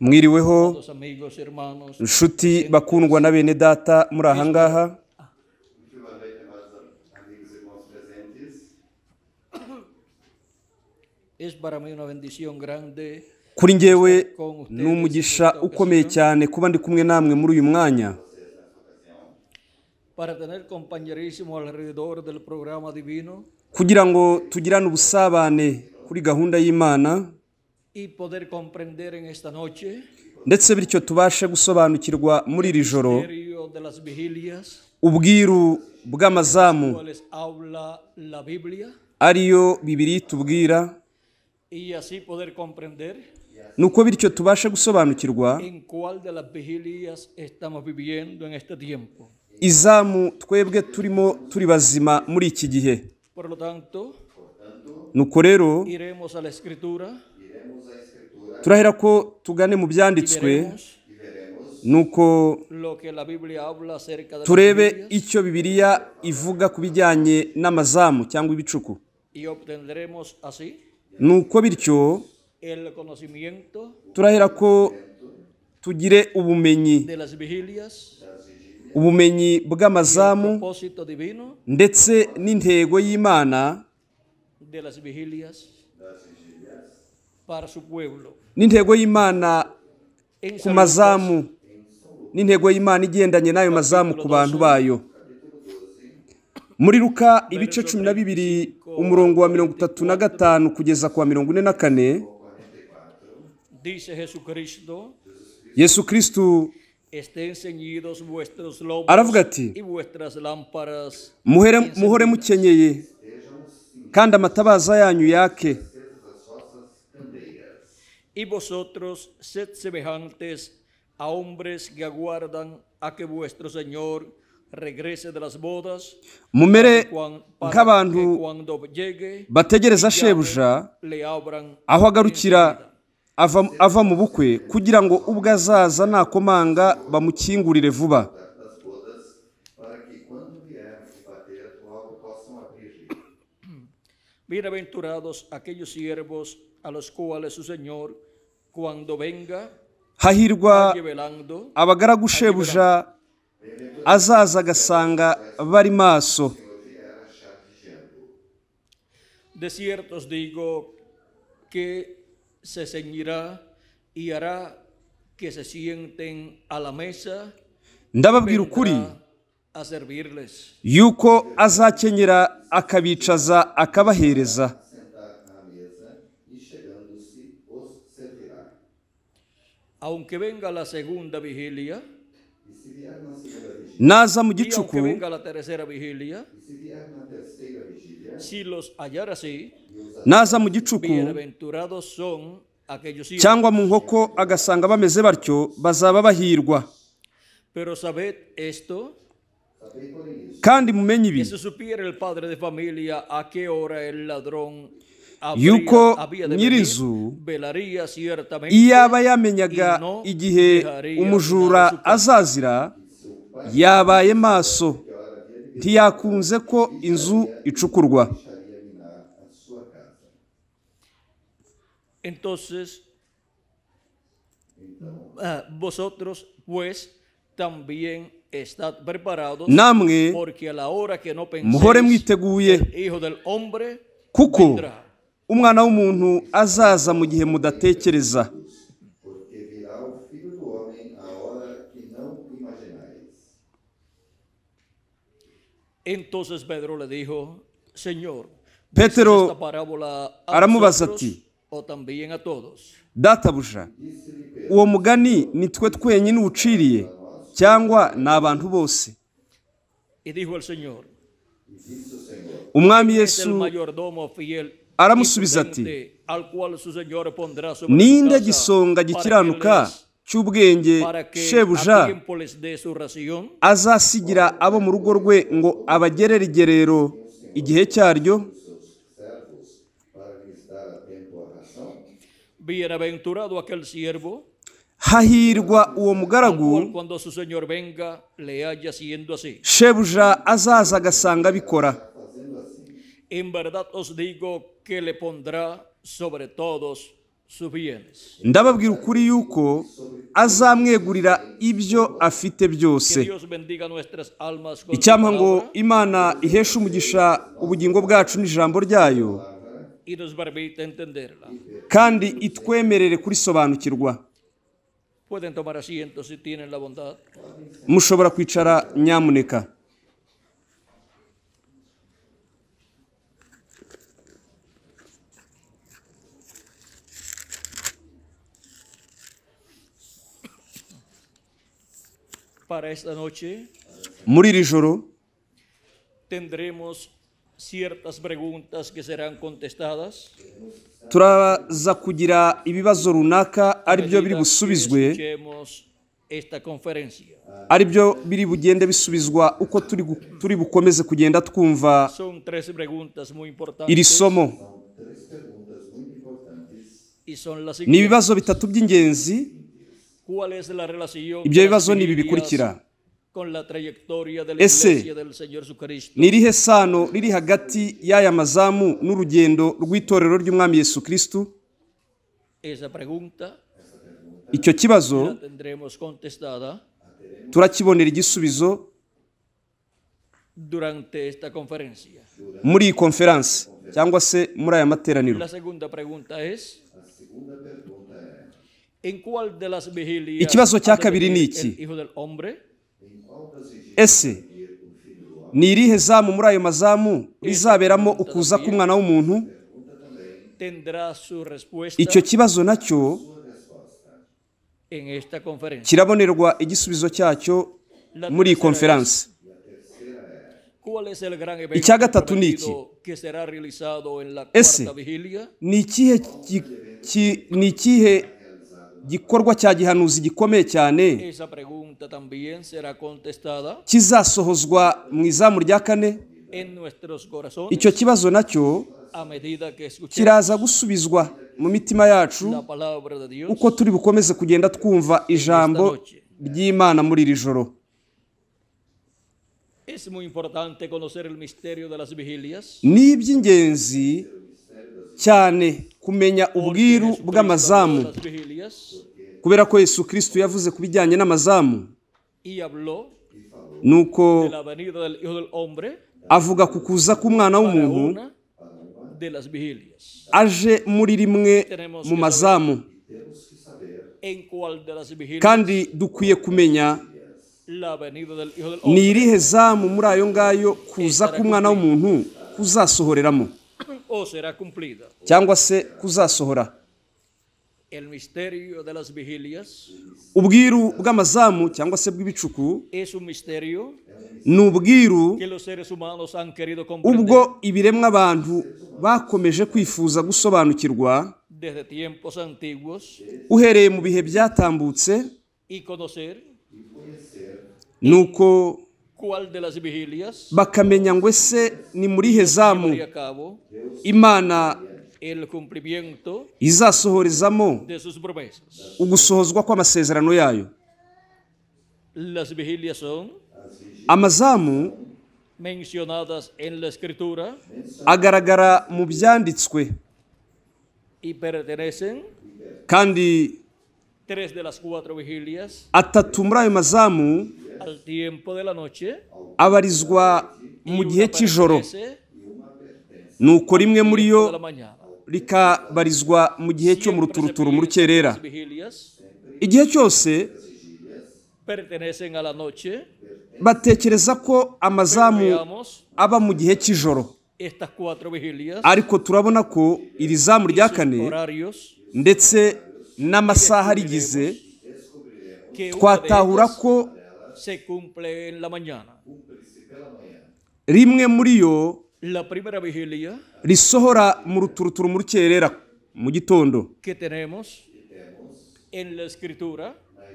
mwiriweho inshuti bakundwa na bene data muri aha ngaha kuri ngewe ni umugisha ukomeye cyane kuba ndi kumwe namwe muri uyu mwanya kugira ngo tugirane ubusabane kuri gahunda y'imana ndetse bityo tubashe gusobanukirwa muri iri joro ubwiru bw'amazamu ariyo bibiri tubwira nuko bityo tubashe gusobanukirwa izamu twebwe turimo turi bazima muri iki gihe nuko rero turahera ko tugane mu byanditswe nuko turebe icyo bibiliya ivuga ku bijyanye n'amazamu cyangwa ibicuku nuko bityo turahera ko tugire ubumenyi ubumenyi bw'amazamu ndetse n'intego y'imana n'intego y'imana ku mazamu n'intego y'imana igendanye n'ayo mazamu ku bantu bayo muri ruka ibice cumi na bibiri umurongo wa mirongo itatu na gatanu kugeza ku wa mirongo ine na kane yesu kirisitu aravuga ati muhore mukenyeye kandi amatabaza yanyu yake y vosotros sed semejantes a hombres que aguardan a que vuestro Señor regrese de las bodas mumere nk'abantu bategereza shebuja aho agarukira ava mu bukwe kugira ngo ubwo azaza nakomanga bamukingurire vuba Bienaventurados aquellos siervos a los cuales su Señor hahirwa abagaragu shebuja azaza agasanga bari maso ndababwira ukuri yuko azakenyera akabicaza akabahereza aunque venga la segunda vigilia, aunque venga la tercera vigilia, si los hallar así, Bienaventurados son aquellos hijos. Pero sabed esto, si se supiera el padre de familia a qué hora el ladrón... yuko nyir'inzu iyaba yamenyaga igihe umujura azazira yabaye maso ntiyakunze ko inzu icukurwa eh, namwe muhore mwiteguye kuko umwana w'umuntu azaza mu gihe mudatekereza petero aramubaza ati databuja uwo mugani ni twe twenyine uwuciriye cyangwa ni abantu bose umwami yesu aramusubiza ati ninde gisonga gikiranuka cy'ubwenge shebuja azasigira abo mu rugo rwe ngo abagerere igerero igihe cyaryo hahirwa uwo mugaragu shebuja azaza agasanga abikora que le pondrá sobre todos sus bienes. Ndababwira ukuri yuko azamwegurira ibyo afite byose. Icyampa ngo Imana iheshe umugisha ubugingo bwacu n'ijambo ryayo. Kandi itwemerere kurisobanukirwa. Mushobora kwicara nyamuneka. Para esta noche, muri iri joro tendremos ciertas preguntas que serán contestadas. turaza kugira ibibazo runaka ari byo biri busubizwe ari aribyo biri bugende bisubizwa uko turi bukomeze kugenda twumva iri somo ni ibibazo bitatu by'ingenzi ibyo bibazo ni ibi bikurikira ese ni irihe sano riri hagati y'aya mazamu n'urugendo rw'itorero ry'umwami yesu kirisitu icyo kibazo turakibonera igisubizo muri iyi konferansi cyangwa se muri aya materaniro ikibazo cya kabiri ni iki ese ni irihe zamu muri ayo mazamu rizaberamo ukuza k'umwana w'umuntu icyo kibazo nacyo kirabonerwa igisubizo cyacyo muri iyi konferanse icya gatatu ni iki ese ni ikihe gikorwa cya gihanuzi gikomeye cyane kizasohozwa mu izamu rya kane icyo kibazo nacyo kiraza gusubizwa mu mitima yacu uko turi bukomeze kugenda twumva ijambo ry'imana muri iri joro ni iby'ingenzi cyane kumenya ubwiru bw'amazamu kubera ko yesu kirisitu yavuze ku bijyanye n'amazamu nuko avuga ku kuza k'umwana w'umuntu aje muri rimwe mu mazamu kandi dukwiye kumenya ni irihe zamu muri ayo ngayo kuza k'umwana w'umuntu kuzasohoreramo cyangwa se kuzasohora ubwiru bw'amazamu cyangwa se bw'ibicuku ni ubwiru ubwo ibiremwa abantu bakomeje kwifuza gusobanukirwa uhereye mu bihe byatambutse nuko bakamenya ngo ese ni muri hezamu imana izasohorezamo ugusohozwa kw'amasezerano yayo amazamu agaragara mu byanditswe kandi atatu muri ayo mazamu abarizwa mu gihe cy'ijoro nuko rimwe muri yo rikabarizwa mu gihe cyo mu ruturuturu mu rukerera igihe cyose batekereza ko amazamu aba mu gihe cy'ijoro ariko turabona ko iri zamu rya kane ndetse n'amasaha rigize twatahura ko se cumple en la mañana. rimwe muri yo risohora mu ruturuturu mu rukerera mu gitondo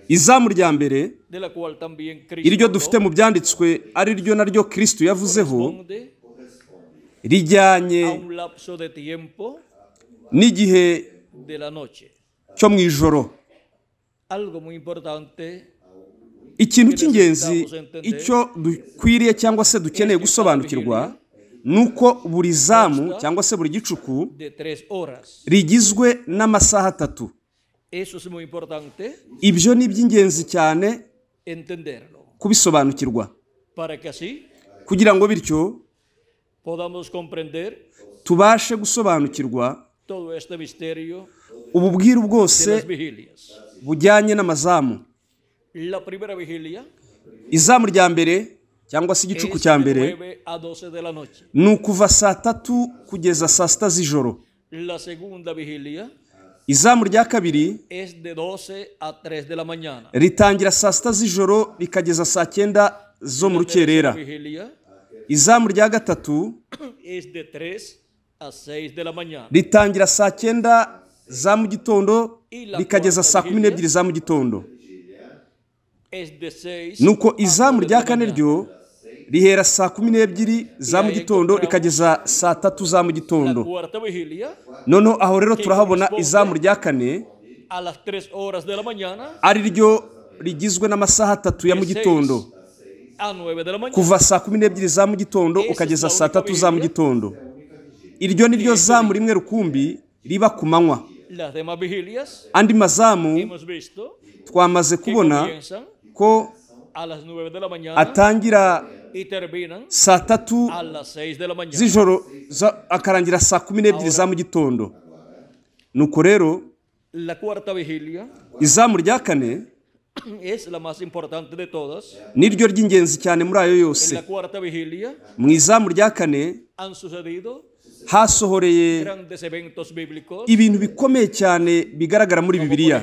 izamu rya mbere iryo dufite mu byanditswe ari ryo naryo kirisitu yavuzeho rijyanye n'igihe cyo mu ijoro ikintu cy'ingenzi icyo dukwiriye cyangwa se dukeneye gusobanukirwa ni uko buri zamu cyangwa se buri gicuku rigizwe n'amasaha atatu ibyo ni iby'ingenzi cyane kubisobanukirwa kugira ngo bityo tubashe gusobanukirwa ubu bwose bujyanye n'amazamu izamu rya mbere cyangwa se igicuku cya mbere ni ukuva saa tatu kugeza saa sita z'ijoro izamu rya kabiri ritangira saa sita z'ijoro rikageza saa cyenda zo mu rukerera izamu rya gatatu ritangira saa cyenda za mu gitondo rikageza saa kumi n'ebyiri za mu gitondo nuko izamu rya kane ryo rihera saa kumi n'ebyiri za mu gitondo rikageza saa tatu za mu gitondo noneho aho rero turahabona izamu rya kane ari ryo rigizwe n'amasaha atatu ya mu gitondo kuva saa kumi n'ebyiri za mu gitondo ukageza saa tatu za mu gitondo iryo ni ryo zamu rimwe rukumbi riba ku manywa andi mazamu twamaze kubona ko atangira saa tatu z'ijoro akarangira saa kumi n'ebyiri za mu gitondo nuko rero izamu rya kane ni ryo ry'ingenzi cyane muri ayo yose mu izamu rya kane hasohoreye ibintu bikomeye cyane bigaragara muri bibiliya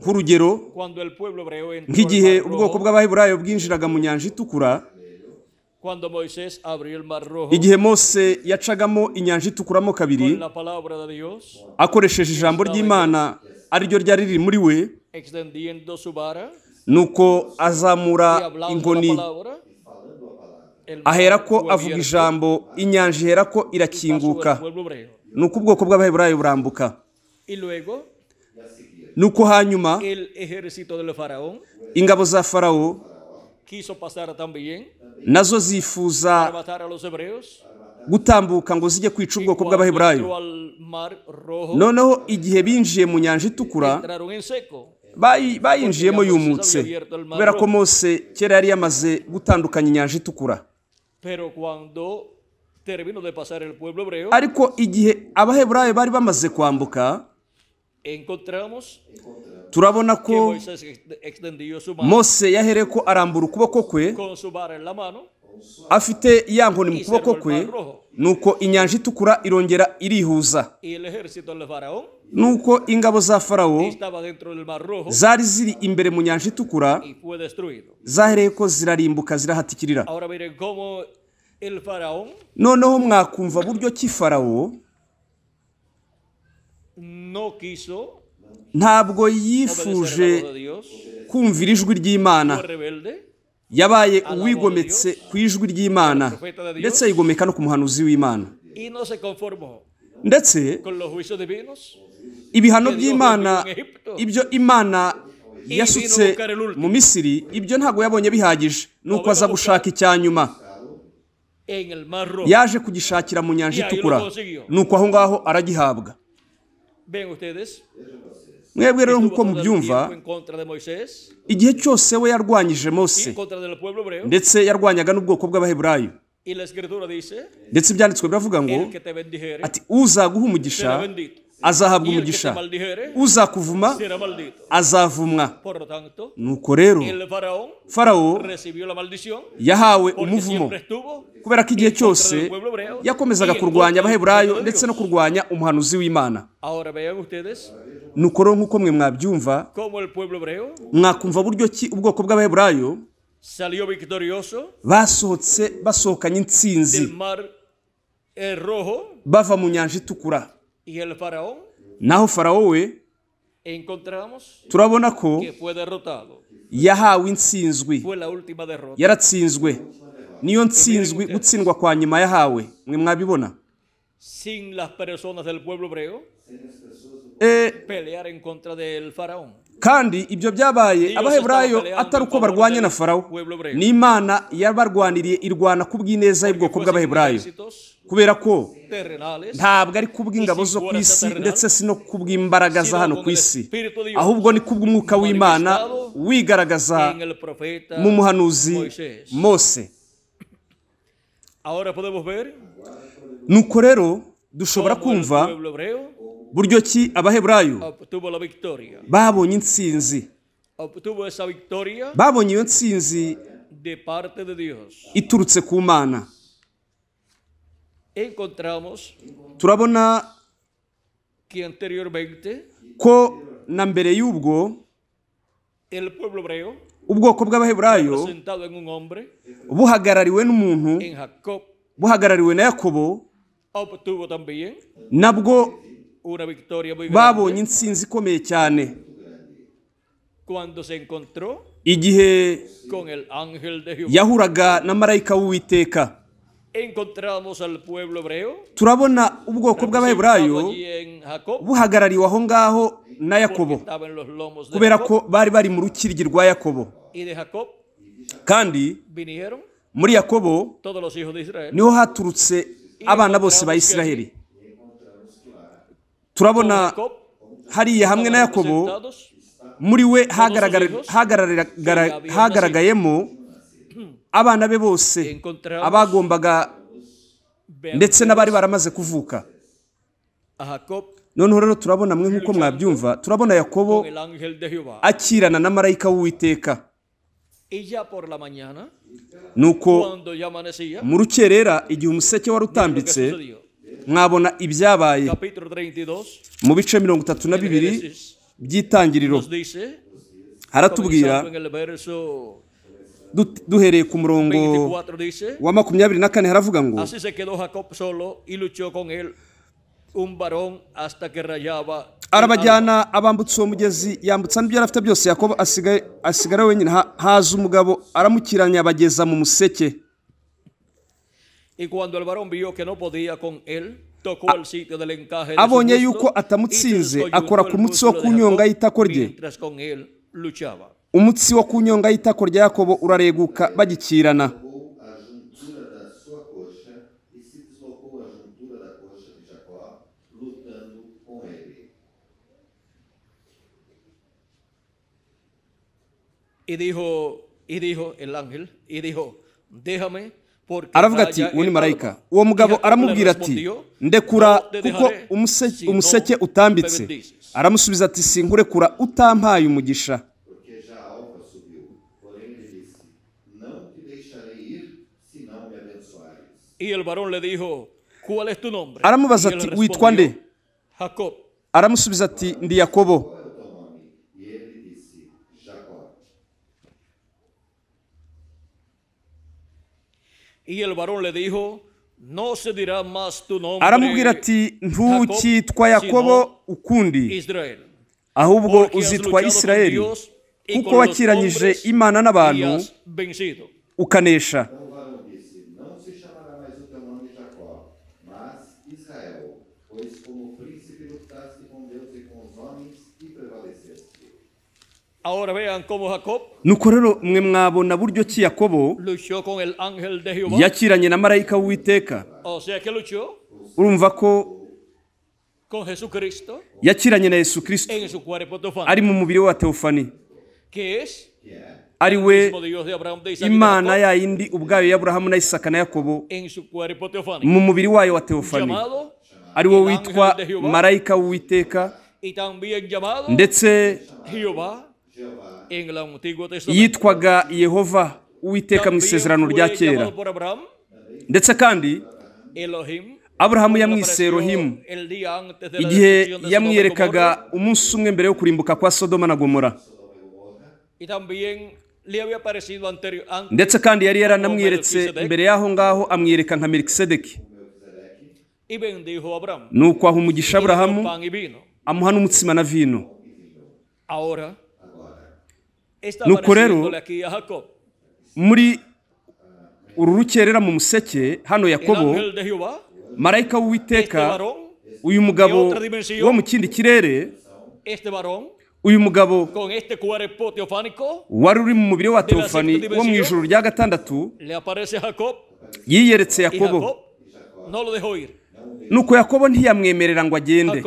nk'urugero nk'igihe ubwoko bw'abaheburayo bwinjiraga mu nyanja itukura igihe mose yacagamo inyanja itukuramo kabiri akoresheje ijambo ry'imana ariryo ryari riri muri we nuko azamura inkoni aherako avuga ijambo inyanja iherako irakinguka nuko ubwoko bw'abaheburayo burambuka nuko hanyuma ingabo za farawo nazo zifuza gutambuka ngo zijye kwica ubwoko bw'abaheburayo noneho igihe binjiye mu nyanja itukura bayinjiyemo yumutse kubera ko mose kera yari yamaze gutandukanya inyanja itukura ariko igihe abaheburayo bari bamaze kwambuka turabona ko mose yahereye ko arambura ukuboko kwe afite ya nkoni mu kuboko kwe nuko inyanja itukura irongera irihuza nuko ingabo za farawo zari ziri imbere mu nyanja itukura zahereye ko zirarimbuka zirahatikirira noneho mwakumva buryo ki farawo ntabwo yifuje kumvira ijwi ry'imana yabaye uwigometse ku ijwi ry'imana ndetse yigomeka no ku muhanuzi w'imana ndetse ibihano by'imana ibyo imana yasutse mu misiri ibyo ntabwo yabonye bihagije nuko aza gushaka icya nyuma yaje kugishakira mu nyanja itukura nuko aho ngaho aragihabwa ven mwebwe rero nk'uko mubyumva igihe cyose we yarwanyije mose ndetse yarwanyaga n'ubwoko bw'abaheburayo ndetse ibyanditswe biravuga ngo ati uzaguha umugisha azahabwa umugisha uzakuvuma azavumwa nuko rero farawo yahawe umuvumo kubera ko igihe cyose yakomezaga kurwanya abaheburayo ndetse no kurwanya umuhanuzi w'imana nuko rero nk'uko mwe mwabyumva mwakumva buryo ki ubwoko bw'abaheburayo basohotse basohokanye insinzi eh, bava mu nyanja itukura Y el faraón, naho farawo we turabona ko yahawe insinzwi yaratsinzwe niyo nsinzwi gutsindwa kwa nyuma yahawe mwe mwabibona Eh, pelear en contra del faraón kandi ibyo byabaye abaheburayo atari uko barwanye na farawo n'imana yabarwaniriye irwana ku bw'ineza y'ubwoko bw'abaheburayo kubera ko ntabwo ari kubw'ingabo zo ku isi ndetse si no kubw'imbaraga za hano ku isi ahubwo ni kubw'umwuka w'imana wigaragaza mu muhanuzi mose nuko rero dushobora kumva buryo ki abaheburayo babonye intsinzi babonye iyo ntsinzi iturutse ku mana turabona ko na mbere y'ubwo ubwoko bw'abaheburayo buhagarariwe n'umuntu buhagarariwe na yakobo nabwo babonye insinzi ikomeye cyane igihe yahuraga na marayika w'uwiteka turabona ubwoko bw'abaheburayo buhagarariwe aho ngaho na yakobo kubera ko bari bari mu rukiryi rwa yakobo kandi muri yakobo niho haturutse abana bose ba israheli turabona hariya hamwe na yakobo muri we hagaragayemo abana be bose abagombaga ndetse n'abari baramaze kuvuka noneho rero turabona mwe nk'uko mwabyumva turabona yakobo akirana na marayika w'uwiteka nuko mu rukerera igihe umuseke wari utambitse mwabona ibyabaye mu bice mirongo itatu na bibiri by'itangiriro haratubwira duhereye ku murongo wa makumyabiri na kane haravuga ngo arabajyana abambutsa uwo mugezi yambutsa n'ibyo yari afite byose yakobo asigara wenyine haza umugabo aramukiranya abageza mu museke y cuando el varón vio que no podía con él abonye yuko atamutsinze akora ku mutsi wo kunyonga itako rye umutsi wo kunyonga y'itako rya yakobo urareguka bagikirana y dijo, y dijo el ángel, y dijo, déjame aravuga ati uwo ni marayika uwo mugabo aramubwira ati ndekura kuko umuseke utambitse aramusubiza ati sinkurekura utampaye umugisha aramubaza ati witwa nde aramusubiza ati ndi yakobo aramubwira ati ntukitwa yakobo ukundi ahubwo uzitwa isirayeli kuko wakiranyije imana n'abantu ukanesha nuko rero mwe mwabona buryo ki yakobo yakiranye na marayika w'uwiteka urumva ko yakiranye na yesu kirisito ari mu mubiri wa teofani ari we imana yayindi ubwayo y'aburahamu na isaka na yakobo mu mubiri wayo wa teofani ari wo witwa marayika w'uwiteka ndetse yitwaga yehova uwiteka mu isezerano rya kera ndetse kandi aburahamu yamwise erohimu igihe yamwerekaga umunsi umwe mbere yo kurimbuka kwa sodoma na gomora ndetse kandi yari yaranamweretse mbere y'aho ngaho amwereka nka merikisedeki nuko aha umugisha aburahamu amuha n'umutsima na vino nuko rero muri uru rukerera mu museke hano yakobo marayika w'uwiteka uyu mugabo wo mu kindi kirere uyu mugabo wari uri mu mubiri wa teofani wo mu ijoro rya gatandatu yiyeretse yakobo nuko yakobo ntiyamwemerera ngo agende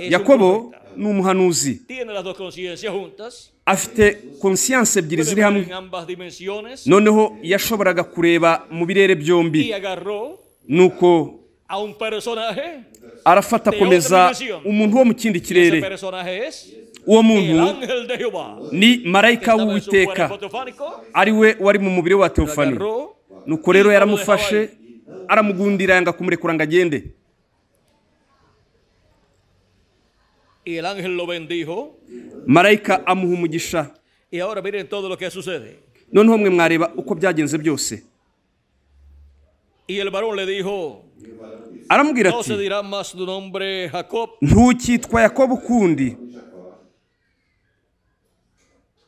yakobo umuhanuzi afite konsiyanse ebyiri ziri hamwe noneho yashoboraga kureba mu birere byombi nuko arafata akomeza umuntu wo mu kindi kirere uwo muntu ni marayika w'uwiteka ari we wari mu mubiri wa teofani nuko rero yaramufashe aramugundira yanga kumurekura ngo agende Y el ángel lo bendijo. Marayika amuha umugisha. Y ahora miren todo lo que sucede. Noneho mwe mwareba uko byagenze byose. Y el varón le dijo. Aramubwira ati. No se dirá más tu nombre Jacob. Ntukitwa Yakobo ukundi.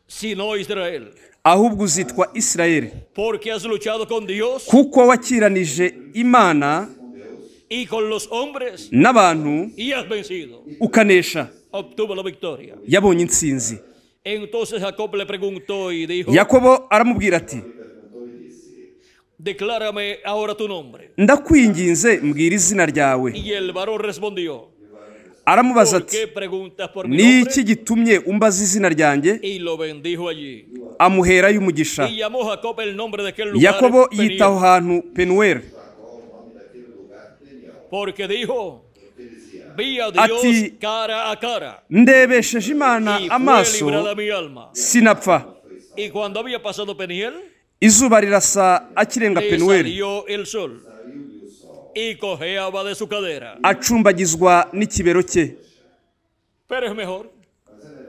Sino Israel. ahubwo uzitwa isirayeli kuko wakiranije imana y con los hombres n'abantu y has vencido ukanesha obtuvo la victoria yabonye intsinzi entonces Jacob le preguntó y dijo Yakobo aramubwira ati declárame ahora tu nombre ndakwinginze mbwira izina ryawe y el varón respondió aramubaza ati ni iki gitumye umbaza izina ryanjye amuherayo umugisha yakobo yita aho hantu penuweri porque dijo ati ndebesheje imana amaso sinapfa izuba rirasa akirenga penuweli acumbagizwa n'ikibero cye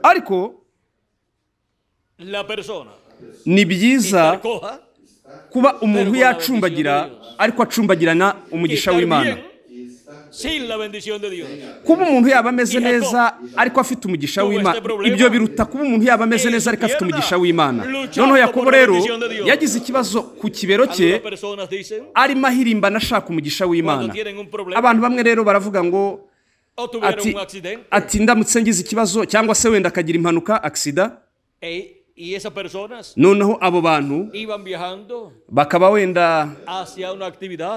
ariko ni byiza kuba umuntu yacumbagira ariko acumbagirana umugisha w'imana la bendición de Dios. Kuba umuntu yaba ameze neza ariko afite umugisha w'Imana ibyo biruta kuba umuntu yaba ameze neza ariko afite umugisha w'Imana noneho Yakobo rero yagize ikibazo ku kibero cye arimo ahirimba ashaka umugisha w'Imana abantu bamwe rero baravuga ngo ati ati ndamutse ngize ikibazo cyangwa se wenda akagira impanuka agisida noneho abo bantu bakaba wenda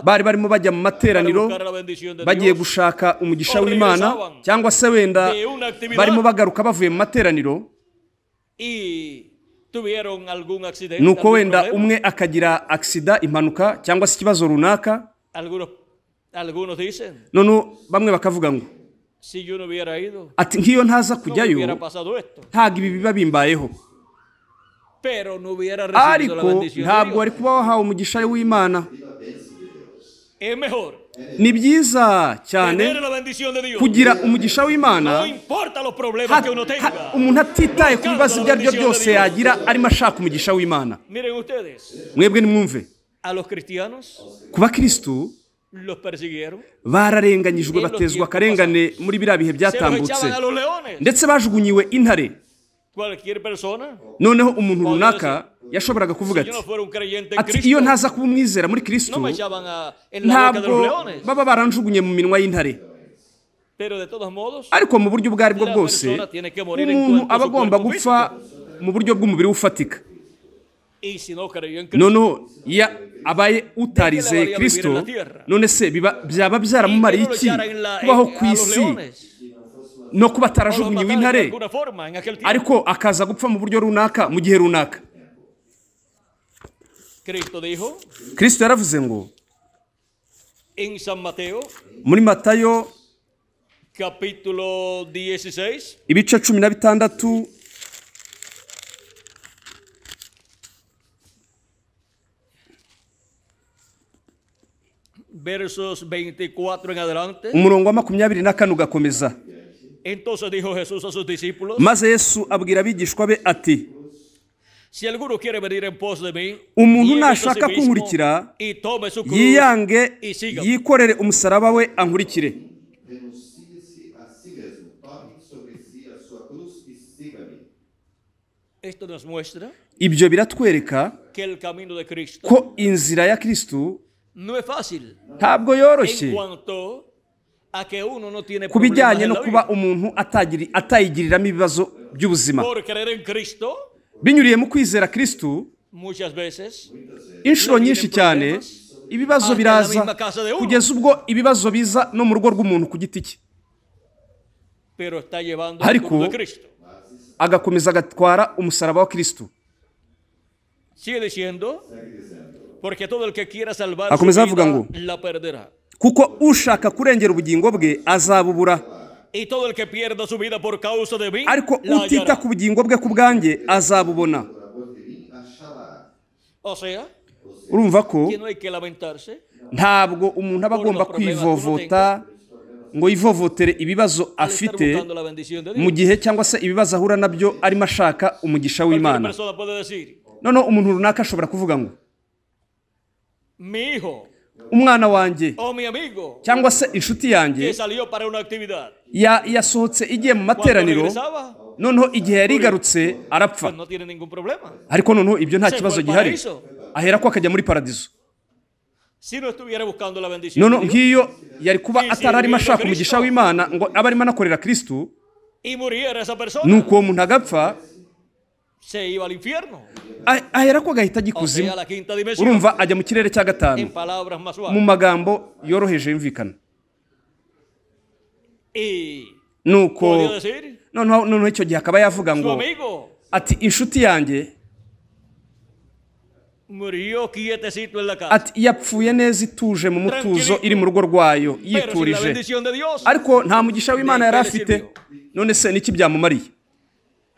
bari barimo bajya mu materaniro bagiye gushaka umugisha w'imana cyangwa se wenda barimo bagaruka bavuye mu materaniro ni uko wenda umwe akagira agisida impanuka cyangwa se ikibazo runaka noneho bamwe bakavuga ngo ati nk'iyo ntaza kujyayo ntabwo ibi biba bimbayeho pero ntubera recibido la bendición ntabwo wari kuba wahawe umugisha w'imana ni byiza cyane kugira umugisha w'imana umuntu atitaye ku bibazo ibyo ari byo byose yagira arimo ashaka umugisha w'imana mwebwe nimwumve ku bakirisitu bararenganyijwe batezwa akarengane muri biriya bihe byatambutse ndetse bajugunyiwe intare noneho umuntu runaka yashoboraga kuvuga ati ati iyo ntaza kuba umwizera muri kirisito ntabwo baba baranjugunye mu minwa y'intare ariko mu buryo ubwo ari bwo bwose umuntu aba agomba gupfa mu buryo bw'umubiri ufatika noneho iyo abaye utarize kirisito none se byaba byaramumariye iki kubaho ku isi no kuba atarajugunye w'intare ariko akaza gupfa mu buryo runaka mu gihe runaka kirisito yaravuze ngo muri matayo ibice cumi na bitandatu umurongo wa makumyabiri na kane ugakomeza maze yesu abwira abigishwa be ati umuntu nashaka kunkurikira yiyange yikorere umusaraba we ankurikire ibyo biratwereka ko inzira ya kirisitu ntabwo yoroshye ku bijyanye no kuba umuntu atayigiriramo ibibazo by'ubuzima binyuriye mu kwizera kirisitu inshuro nyinshi cyane ibibazo biraza kugeza ubwo ibibazo biza no mu rugo rw'umuntu ku giti cye ariko agakomeza agatwara umusaraba wa kirisitu akomeza avuga ngo kuko ushaka kurengera ubugingo bwe azabubura ariko utita ku bugingo bwe ku bwanjye azabubona urumva ko ntabwo umuntu aba agomba kwivovota ngo yivovotere ibibazo afite mu gihe cyangwa se ibibazo ahura nabyo arimo ashaka umugisha w'imana noneho umuntu runaka ashobora kuvuga ngo umwana wanjye oh, cyangwa se inshuti yanjye yasohotse igiye mu materaniro noneho igihe yari igarutse arapfa ariko noneho ibyo nta kibazo gihari ahera ko akajya muri paradizo noneho nk'iyo yari kuba atararimo ashaka umugisha w'imana ngo abe arimo anakorera kirisitu ni uwo muntu agapfa se iba al infierno. aherako agahita ajya ikuzimu urumva ajya mu kirere cya gatanu mu magambo yoroheje yumvikana nuko noneho icyo gihe akaba yavuga ngo ati inshuti yanjye ati yapfuye neza ituje mu mutuzo iri mu rugo rwayo yiturije ariko nta mugisha w'imana yari afite none se niki byamumariye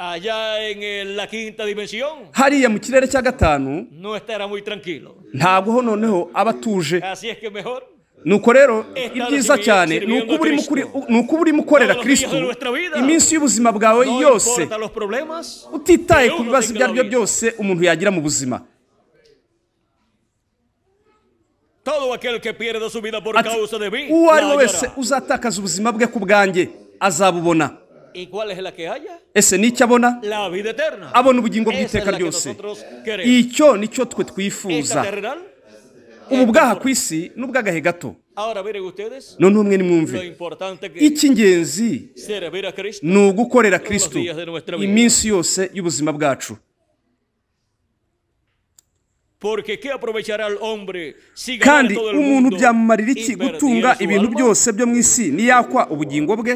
allá en eh, la quinta dimensión hariya mu kirere cya gatanu no estará muy tranquilo ntabwo ho noneho aba atuje así es que mejor nuko rero ibyiza cyane ni uko urimo ukorera kirisito iminsi y'ubuzima bwawe yose utitaye ku bibazo ibyo ari byo byose umuntu yagira mu buzima uwo ari we wese uzatakaza ubuzima bwe ku bwanjye azabubona Ese ni icyo abona abona ubugingo bw'iteka ryose icyo nicyo twe twifuza ubu bwaha ku isi n'ubwagahe gato none umwe nimwumve icy'ingenzi ni ugukorera kirisito iminsi yose y'ubuzima bwacu kandi umuntu byamumarira iki gutunga ibintu byose byo mu isi niyakwa ubugingo bwe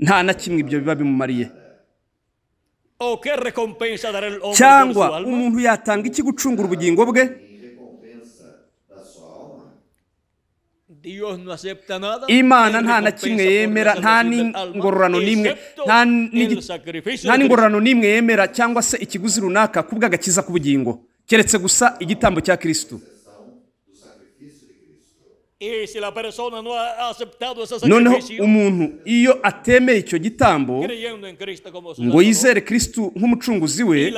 nta na kimwe ibyo biba bimumariye cyangwa umuntu yatanga iki gucungura ubugingo bwe imana nta na kimwe yemera nta n'ingororano n'imwe nta n'ingororano n'imwe yemera cyangwa se ikiguzi runaka ku bw'agakiza k'ubugingo keretse gusa igitambo cya kirisitu noneho umuntu iyo atemeye icyo gitambo ngo yizere Kristu nk'umucunguzi we e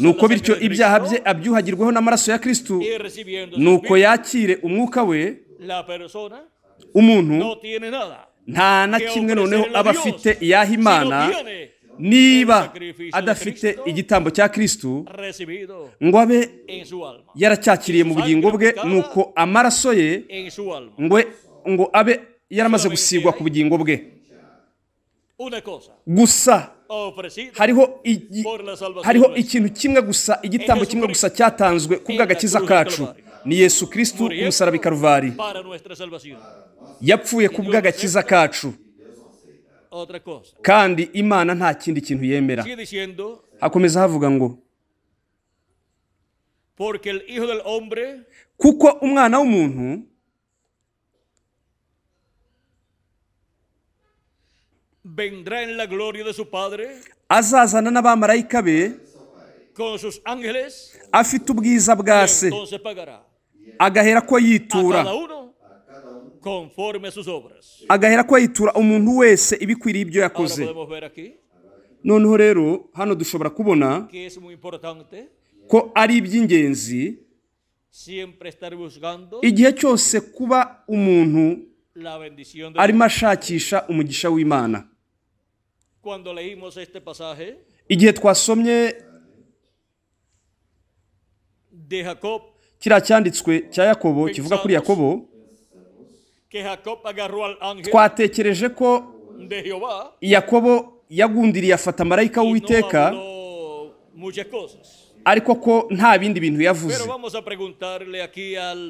nuko bityo ibyaha bye abyuhagirweho n'amaraso ya Kristu e nuko yakire umwuka we umuntu nta na kimwe noneho aba afite yaha imana niba adafite igitambo cya kirisitu ngo abe yaracyakiriye mu bugingo bwe nuko amaraso ye ngo abe yaramaze gusigwa ku bugingo bwe gusa hariho ikintu kimwe gusa igitambo kimwe gusa cyatanzwe ku bw'agakiza kacu ni yesu kirisitu umusaraba i karuvari yapfuye ku bw'agakiza kacu kandi imana nta kindi kintu yemera hakomeza havuga ngo kuko umwana w'umuntu azazana n'abamarayika be afite ubwiza bwa se agahera ko yitura agahera ko yitura umuntu wese ibikwiriye ibyo yakoze noneho rero hano dushobora kubona ko ari iby'ingenzi igihe cyose kuba umuntu arimo ashakisha umugisha w'imana igihe twasomye kiriya cyanditswe cya yakobo kivuga kuri yakobo twatekereje ko yakobo yagundiriye afata marayika w'iteka ariko ko nta bindi bintu yavuze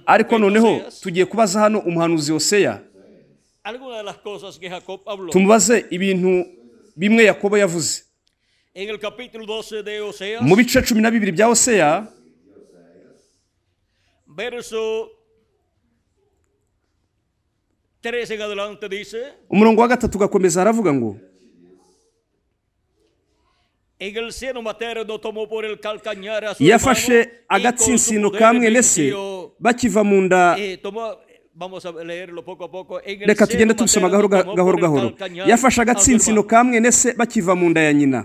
ariko noneho tugiye kubaza hano umuhanuzi Hoseya tumubaze ibintu bimwe yakobo yavuze mu bice cumi na bibiri bya Hoseya umurongo wa gatatu ugakomeza aravuga ngo yafashe agatsinsino ka mwene se bakiva mu nda e, reka tugende tubisoma gahoro gahoro yafashe agatsinsino ka mwene se bakiva mu nda ya nyina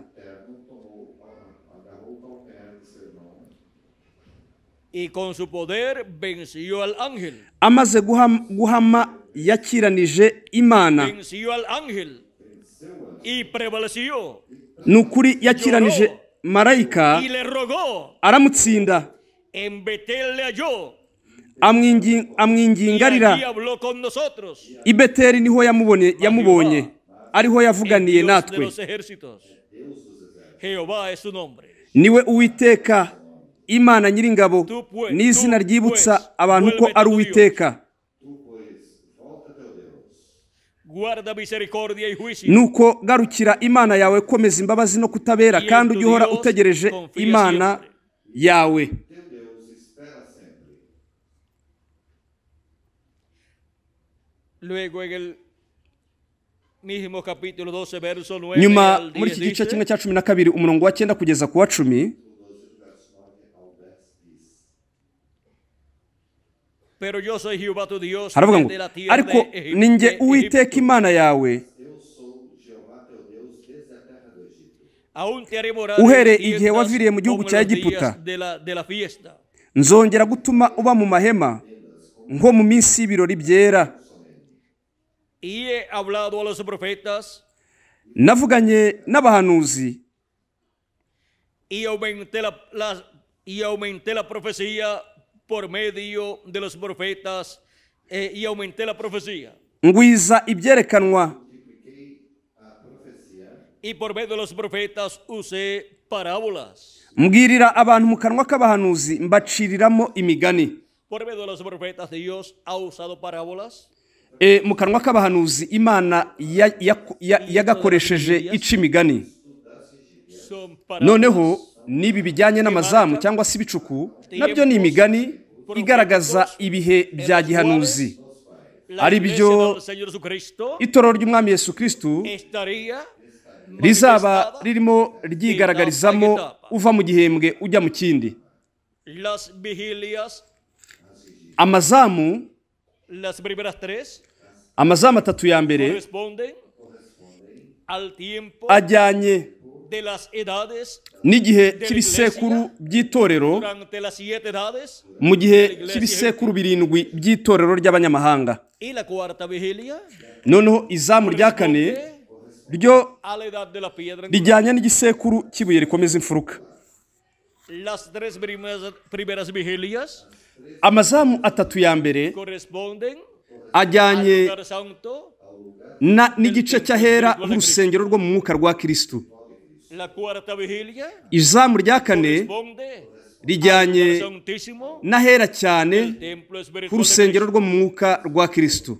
e, amaze guhama yakiranije imana ni ukuri yakiranije marayika aramutsinda amwingingarira i beteri niho yamubonye ariho yavuganiye natwe niwe uwiteka imana nyiringabo n’izina ryibutsa abantu ko ari uwiteka nuko garukira imana yawe komeza imbabazi no kutabera kandi ujye uhora utegereje imana yawe nyuma muri iki gice kimwe cya cumi na kabiri umurongo wa cyenda kugeza ku wa cumi haravuga ngo ariko ni njye uwiteka imana yawe uhereye igihe waviriye mu gihugu cya giputa nzongera gutuma uba mu mahema nko mu minsi y'ibirori byera navuganye n'abahanuzi iyo por medio de los profetas eh, y aumenté la profecía. Ngwiza ibyerekanwa. Y por medio de los profetas usé parábolas. Mbwirira abantu mu kanwa k'abahanuzi mbaciriramo imigani. Por medio de los profetas Dios ha usado parábolas. E, mu kanwa k'abahanuzi Imana yagakoresheje ica imigani. Noneho n'ibi bijyanye n'amazamu cyangwa se ibicuku nabyo ni imigani igaragaza ibihe bya gihanuzi ari byo itoro ry'umwami Yesu kirisitu rizaba ririmo ryigaragarizamo uva mu gihembwe ujya mu kindi amazamu amazamu atatu ya mbere ajyanye n'igihe cy'ibisekuru by'itorero mu gihe cy'ibisekuru birindwi by'itorero ry'abanyamahanga noneho izamu rya kane ryo rijyanye n'igisekuru cy'ibuye rikomeza imfuruka amazamu atatu ya mbere ajyanye n'igice cy'ahera nk'urusengero rwo mu mwuka rwa kirisitu izamu rya kane rijyanye n'ahera cyane ku rusengero rwo mu mwuka rwa kirisitu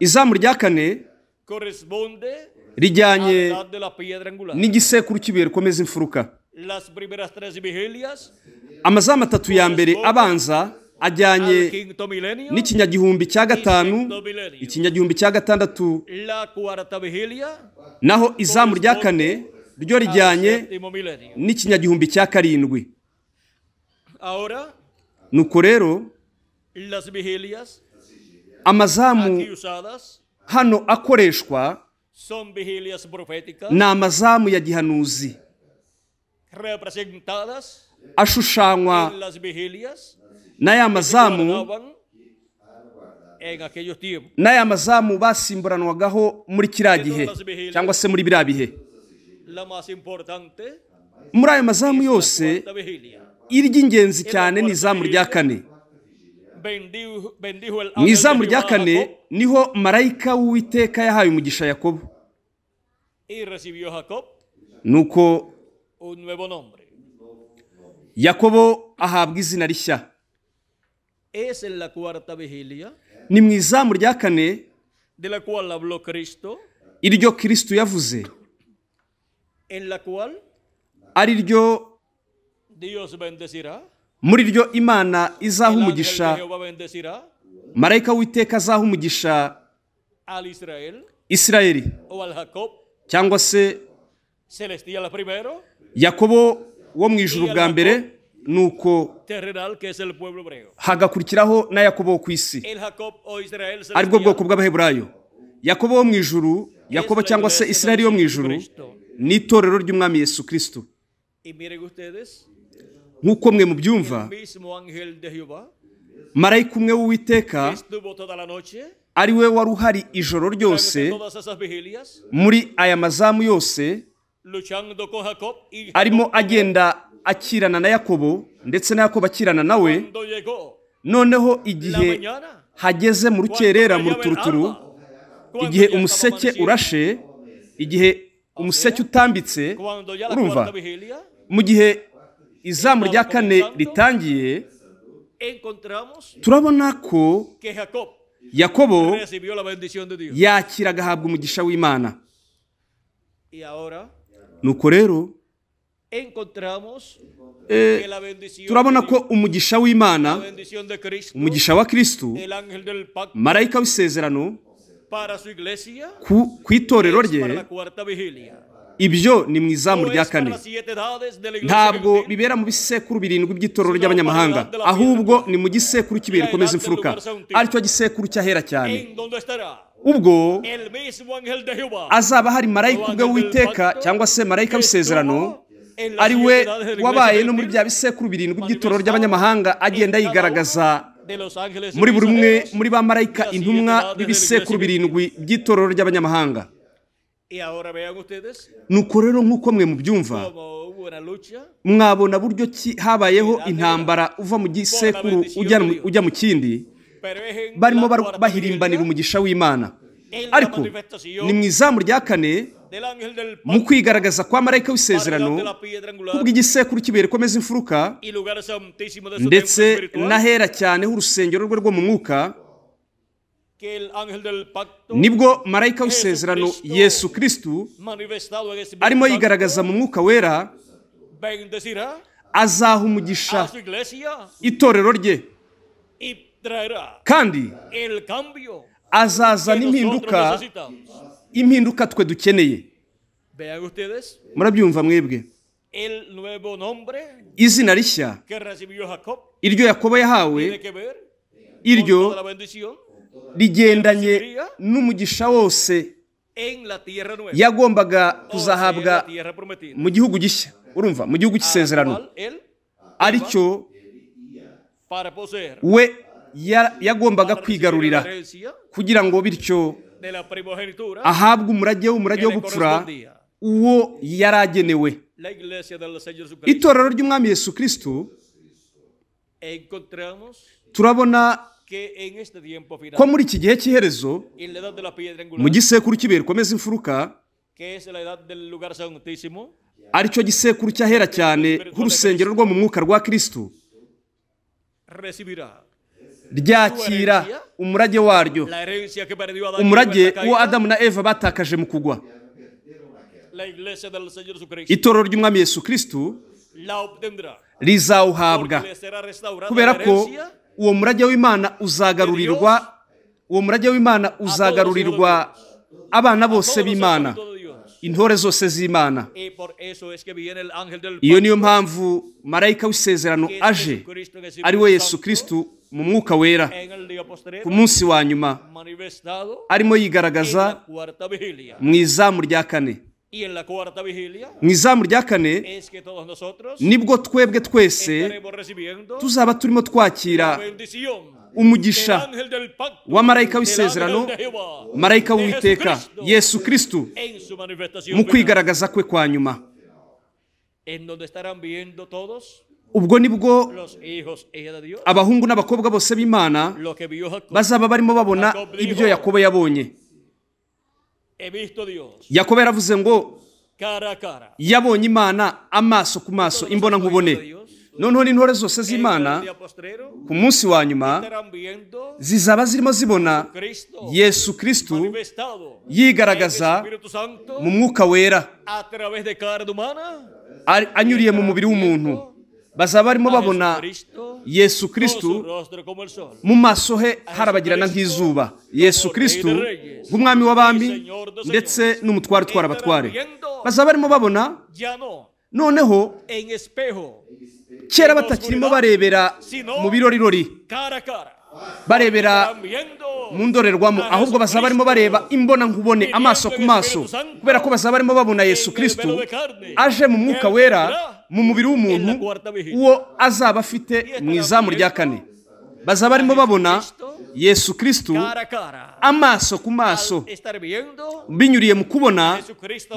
izamu rya kane rijyanye n'igisekuru cy'ibuye rikomeza imfuruka amazamu atatu ya mbere abanza ajyanye n'ikinyagihumbi cya gatanu ikinyagihumbi cya gatandatu naho izamu rya kane ryo rijyanye n'ikinyagihumbi cya karindwi nuko rero amazamu hano akoreshwa ni amazamu ya gihanuzi ashushanywa n'aya mazamu n'aya mazamu basimburanwagaho muri kiriya gihe cyangwa se muri biriya bihe muri ayo mazamu yose iry'ingenzi cyane ni izamu rya kane mu izamu rya kane niho marayika w'uwiteka yahaye umugisha yakobo nuko yakobo ahabwa izina rishya ni mu izamu rya kane iryo kirisito yavuze ari ryo muri ryo imana izaha umugisha marayika w'iteka azaha umugisha isirayeli cyangwa se yakobo wo mu ijuru bwa mbere nuko hagakurikiraho na yakobo wo ku isi aribwo bwoko bw'abaheburayo yakobo wo mu ijuru yakobo cyangwa se israel yo mu ijuru ni itorero ry'umwami yesu kirisito nk'uko mwe mubyumva marayika umwe w'uwiteka ari we wari uhari ijoro ryose muri aya mazamu yose arimo agenda akirana na yakobo ndetse na yakobo akirana nawe noneho igihe hageze mu rukerera mu ruturuturu igihe umuseke urashe igihe umuseke utambitse urumva mu gihe izamu rya kane ritangiye turabona ko yakobo yakira agahabwa umugisha w'imana nuko rero Eh, turabona ko umugisha w'imana umugisha wa kirisitu marayika w'isezerano ku itorero rye ibyo ni mu izamu rya kane ntabwo bibera mu bisekuru birindwi by'itorero ry'abanyamahanga ahubwo ni mu gisekuru cy'ibintu bikomeza imfuruka aricyo gisekuru cy'ahera cyane ubwo azaba hari marayika ubwe w'iteka cyangwa se marayika w'isezerano ari we wabaye no muri bya bisekuru birindwi by'itoro ry'abanyamahanga agenda yigaragaza muri buri umwe muri ba marayika intumwa b'ibisekuru birindwi by'itorero ry'abanyamahanga nuko rero nk'uko mwe mubyumva mwabona buryo ki habayeho intambara uva mu gisekuru ujya mu kindi barimo bahirimbanira umugisha w'imana ariko ni mu izamu rya kane mu kwigaragaza kwa marayika w'isezerano kubw'igisekuru kiberekomeza imfuruka ndetse n'ahera cyane h'urusengero rwe rwo mu mwuka nibwo marayika w'isezerano yesu kirisitu arimo yigaragaza mu mwuka wera azaha umugisha itorero rye kandi azazana impinduka impinduka twe dukeneye murabyumva mwebwe izina rishya iryo yakobo yahawe iryo rigendanye n'umugisha wose yagombaga kuzahabwa mu gihugu gishya urumva mu gihugu cy'isezerano aricyo we yagombaga kwigarurira kugira ngo bityo ahabwa umurage w’umurage wo gupfura uwo yari agenewe itorero ry'umwami yesu kirisitu turabona ko muri iki gihe cy'iherezo mu gisekuru cy'ibihe rikomeza imfuruka ari cyo gisekuru cyahera cyane nk'urusengero rwo mu mwuka rwa kirisitu ryakira umurage waryo umurage uwo adamu na eva batakaje mu kugwa itorero ry'umwami yesu kirisitu rizawuhabwa kubera ko uwo murage w'imana uzagarurirwa uwo murage w'imana uzagarurirwa abana bose b'imana intore zose z'imana iyo niyo mpamvu marayika w'isezerano aje ari we yesu kirisitu mu mwuka wera ku munsi wa nyuma arimo yigaragaza mu izamu rya kane mu izamu rya kane nibwo twebwe twese tuzaba turimo twakira umugisha wamarayika w'isezerano marayika w'uwiteka yesu kirisitu mu kwigaragaza kwe kwa nyuma ubwo nibwo abahungu n'abakobwa bose b'imana bazaba barimo babona ibyo yakobo yabonye yakobo yaravuze ngo yabonye imana amaso ku maso imbona nkubone noneho n'intore zose z'imana ku munsi wa nyuma zizaba zirimo zibona yesu kirisitu yigaragaza mu mwuka wera anyuriye mu mubiri w'umuntu bazaba barimo babona yesu kirisitu mu maso he harabagirana nk'izuba yesu kirisitu nk'umwami w'abami ndetse n'umutware utwara abatware bazaba barimo babona noneho kera batakirimo barebera mu birorirori barebera mu ndorerwamo ahubwo bazaba barimo bareba imbona nkubone amaso ku maso kubera ko bazaba barimo babona yesu kirisitu aje mu mwuka wera mu mubiri w'umuntu uwo azaba afite mu izamu rya kane bazaba barimo babona yesu kirisitu amaso ku maso binyuriye mu kubona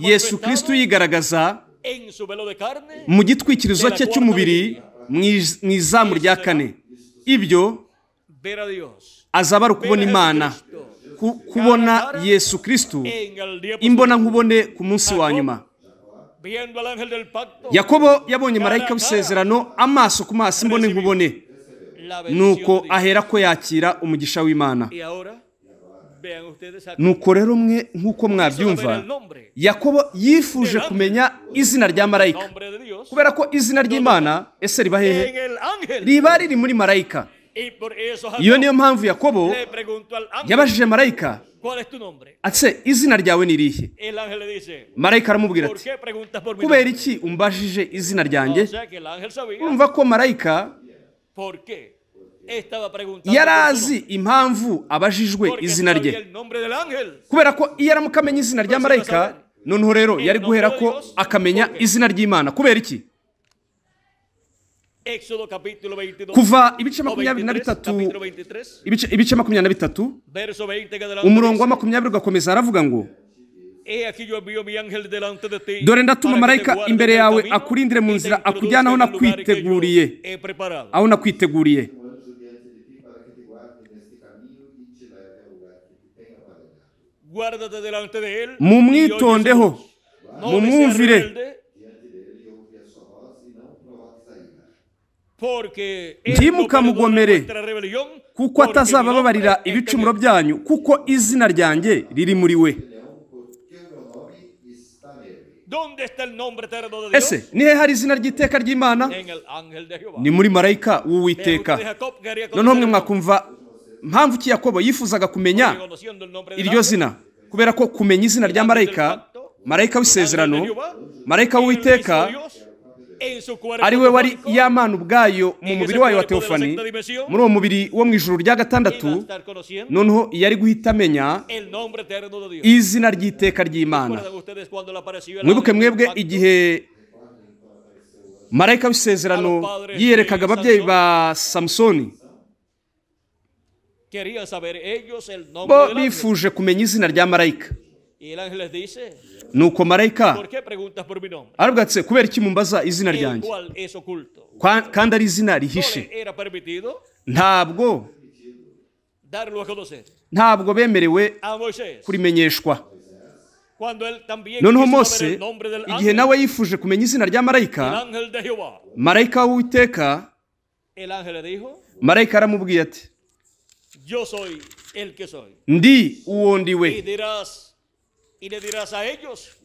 yesu kirisitu yigaragaza mu gitwikirizo cye cy'umubiri mu izamu rya kane ibyo azaba ari ukubona imana kubona yesu kirisitu imbona nkubone ku munsi wa nyuma yakobo yabonye marayika w'isezerano amaso ku maso imbone nkubone nuko ahera ko yakira umugisha w'imana nuko rero umwe nk'uko mwabyumva yakobo yifuje kumenya izina rya marayika kubera ko izina ry'imana ese riba hehe riba riri muri marayika iyo niyo mpamvu yakobo yabajije marayika atse izina ryawe ni irihe marayika aramubwira ati kubera iki umbajije izina ryanjye urumva ko marayika yari azi impamvu abajijwe izina rye kubera ko iyo aramuka izina rya marayika noneho rero yari guhera ko akamenya izina ry'imana kubera iki kuva ibice makumyabiri na bitatu ibice makumyabiri na bitatu umurongo wa makumyabiri ugakomeza aravuga ngo dore ndatuma marayika imbere yawe akurindire mu nzira akujyana aho nakwiteguriye aho nakwiteguriye mumwitondeho mumwumvire Ntimukamugomere kuko atazaba ibicumuro byanyu kuko izina ryanjye riri muri we ese ni he hari izina ry'iteka ry'imana ni muri marayika w'uwiteka noneho mwe mwakumva mpamvu ki yakobo yifuzaga kumenya iryo zina kubera ko kumenya izina rya marayika marayika w'isezerano marayika w'uwiteka ari we wari yamana ubwayo mu mubiri wayo wa teofani muri uwo mubiri wo mu ijoro rya gatandatu noneho yari guhita amenya izina ry'iteka ry'imana mwibuke mwebwe igihe marayika w'isezerano yiyerekaga ababyeyi ba samusoni bo bifuje kumenya izina rya marayika nuko marayika arabwatse kubera iki mumbaza izina ryanjye kandi ari izina rihishe ntabwo ntabwo bemerewe kurimenyeshwa noneho mose igihe nawe yifuje kumenya izina rya marayika marayika w'uwiteka marayika aramubwiye ati ndi uwo ndiwe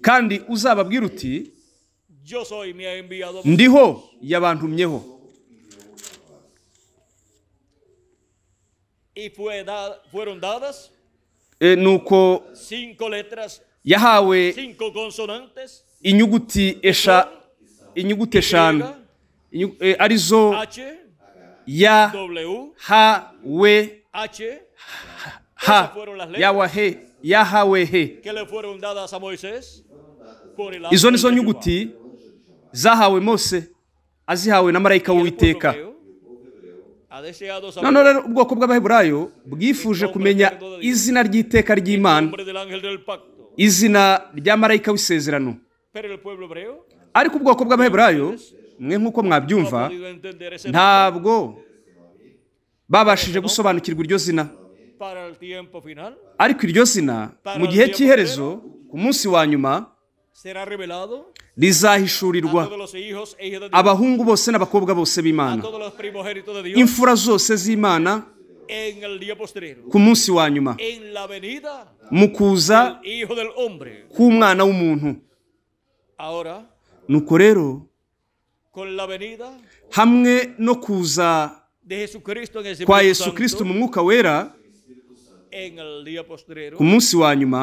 kandi uzababwira uti ndiho yabantumyeho e nuko yahawe inyuguti esha inyuguti eshanu e, arizo ya ha we ha ya wa he yahawehe izo ni zo nyuguti zahawe mose azihawe na marayika w'uwiteka noneho rero ubwoko bw'abaheburayo bwifuje kumenya izina ry'iteka ry'imana izina rya marayika w'isezerano ariko ubwoko bw'abaheburayo mwe nk'uko mwabyumva ntabwo babashije gusobanukirwa iryo zina ariko iryo zina mu gihe cy'iherezo ku munsi wa nyuma rizahishurirwa e abahungu bose n'abakobwa bose b'imana imfura zose z'imana ku munsi wa nyuma mu kuza k'umwana w'umuntu nuko rero hamwe no kuza kwa yesu kirisito mu mwuka wera ku munsi wa nyuma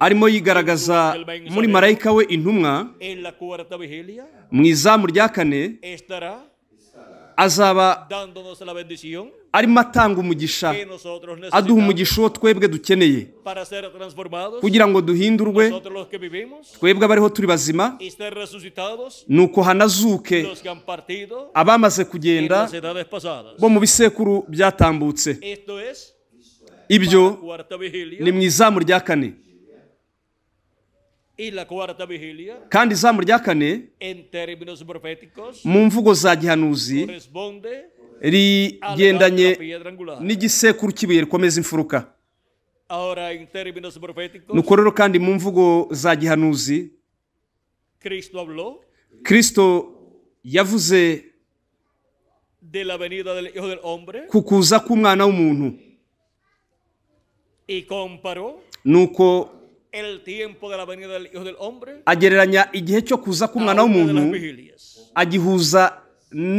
arimo yigaragaza muri marayika we intumwa mu izamu rya kane azaba arimo atanga umugisha aduha umugisha uwo twebwe dukeneye kugira ngo duhindurwe twebwe abariho turi bazima ni uko hanazuke abamaze kugenda bo mu bisekuru byatambutse ibyo ni mu izamu rya kane kandi izamu rya kane mu mvugo za gihanuzi rigendanye n'igisekuru cy'ibuye rikomeza imfuruka nuko rero kandi mu mvugo za gihanuzi kirisito yavuze ku kuza k'umwana w'umuntu nuko agereranya igihe cyo kuza k'umwana w'umuntu agihuza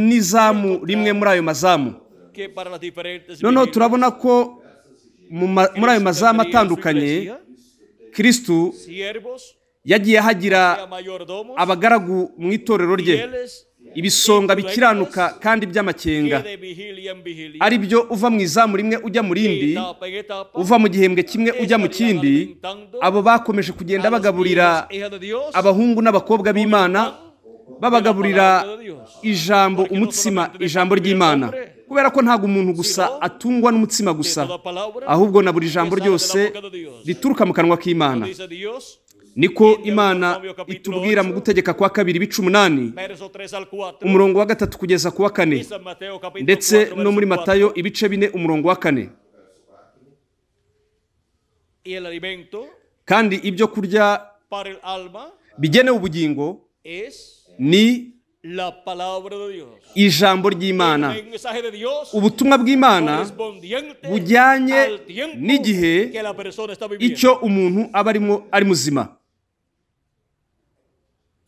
n'izamu rimwe muri ayo mazamu noneho turabona ko muri ayo mazamu atandukanye kirisitu yagiye hagira abagaragu mu itorero rye ibisonga bikiranuka kandi by'amakenga ari byo uva mu izamu rimwe ujya mu rindi uva mu gihembwe kimwe ujya mu kindi abo bakomeje kugenda bagaburira abahungu n'abakobwa b'imana babagaburira ijambo umutsima ijambo ry'imana kubera ko ntabwo umuntu gusa atungwa n'umutsima gusa ahubwo na buri jambo ryose rituruka mu kanwa k'imana niko imana itubwira mu gutegeka kwa kabiri ibice umunani umurongo wa gatatu kugeza ku wa kane ndetse no muri matayo ibice bine umurongo wa kane kandi ibyo kurya bigenewe ubugingo ni ijambo ry'imana ubutumwa bw'imana bujyanye n'igihe icyo umuntu aba arimo ari muzima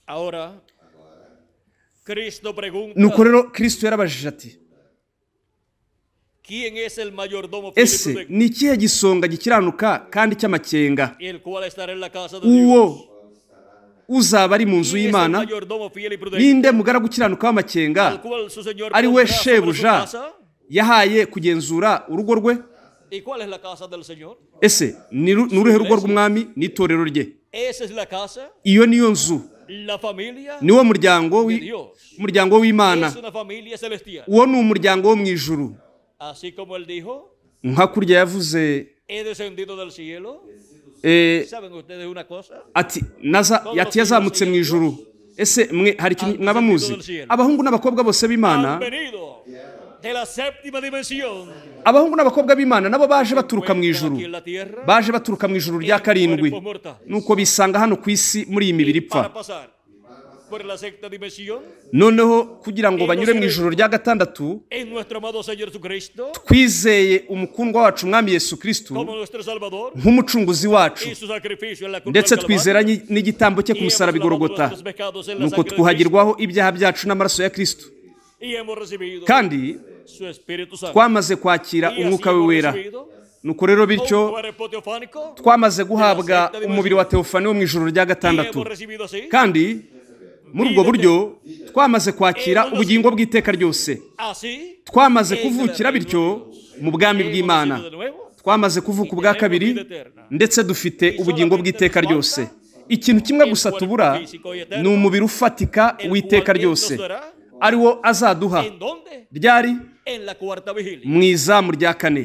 Ahora, Cristo pregunta. Nuko rero Kristo yarabajije ati ese ni ikihe gisonga gikiranuka kandi cy'amakenga uwo uzaba ari mu nzu y'imana ninde mugara ukiranuka w'amakenga ari we shebuja yahaye kugenzura urugo rwe ese ni uruhe rugo rw'umwami n'itorero rye iyo niyo nzu ni wo muryango w'imana uwo ni umuryango wo mu ijuru nka kurya yavuze eh, ati yazamutse mu ijuru ese hari mwaba muzi abahungu n'abakobwa bose b'imana abahungu n'abakobwa b'imana nabo baje baturuka mu ijuru baje baturuka mu ijuru rya karindwi nuko bisanga hano ku isi muri iyi mibiri ipfa noneho kugira ngo banyure mu ijoro rya gatandatu twizeye umukundwa wacu umwami Yesu kirisitu nk'umucunguzi wacu ndetse twizera n'igitambo cye ku musaraba igorogota nuko twuhagirwaho ibyaha byacu n'amaraso ya kirisitu kandi twamaze kwakira umwuka we wera nuko rero bityo twamaze guhabwa umubiri wa teofani wo mu ijoro rya gatandatu kandi muri ubwo buryo twamaze kwakira ubugingo bw'iteka ryose twamaze kuvukira bityo mu bwami bw'imana twamaze kuvuka ubwa kabiri ndetse dufite ubugingo bw'iteka ryose ikintu kimwe gusa tubura ni umubiri ufatika w'iteka ryose ari wo azaduha ryari mu izamu rya kane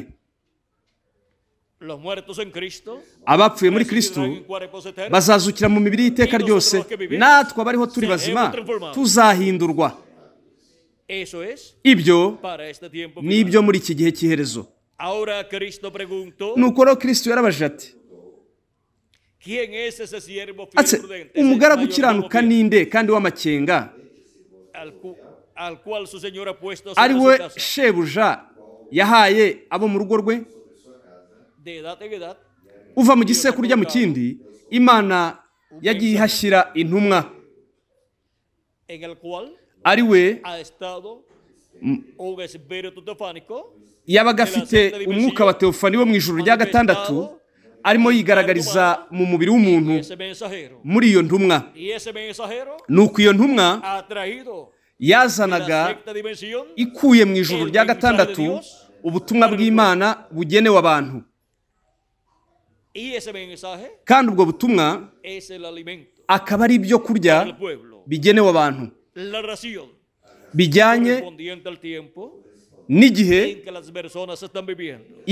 abapfuye muri kirisito bazazukira mu mibiri y'iteka ryose natwe abariho turi bazima tuzahindurwa ibyo ni ibyo muri iki gihe cy'iherezo ni uko rero kirisito yarabajije ati umugaragu ukiranuka ninde kandi w'amakenga ari we shebuja yahaye abo mu rugo rwe uva mu gisekuru ujya mu kindi imana yagiye ihashyira intumwa ari we yabaga afite umwuka wa teofani wo mu ijoro rya gatandatu arimo yigaragariza mu mubiri w'umuntu muri iyo ntumwa nuko iyo ntumwa yazanaga ikuye mu ijoro rya gatandatu ubutumwa bw'imana bugenewe abantu kandi ubwo butumwa akaba ari ibyo kurya bigenewe abantu bijyanye n'igihe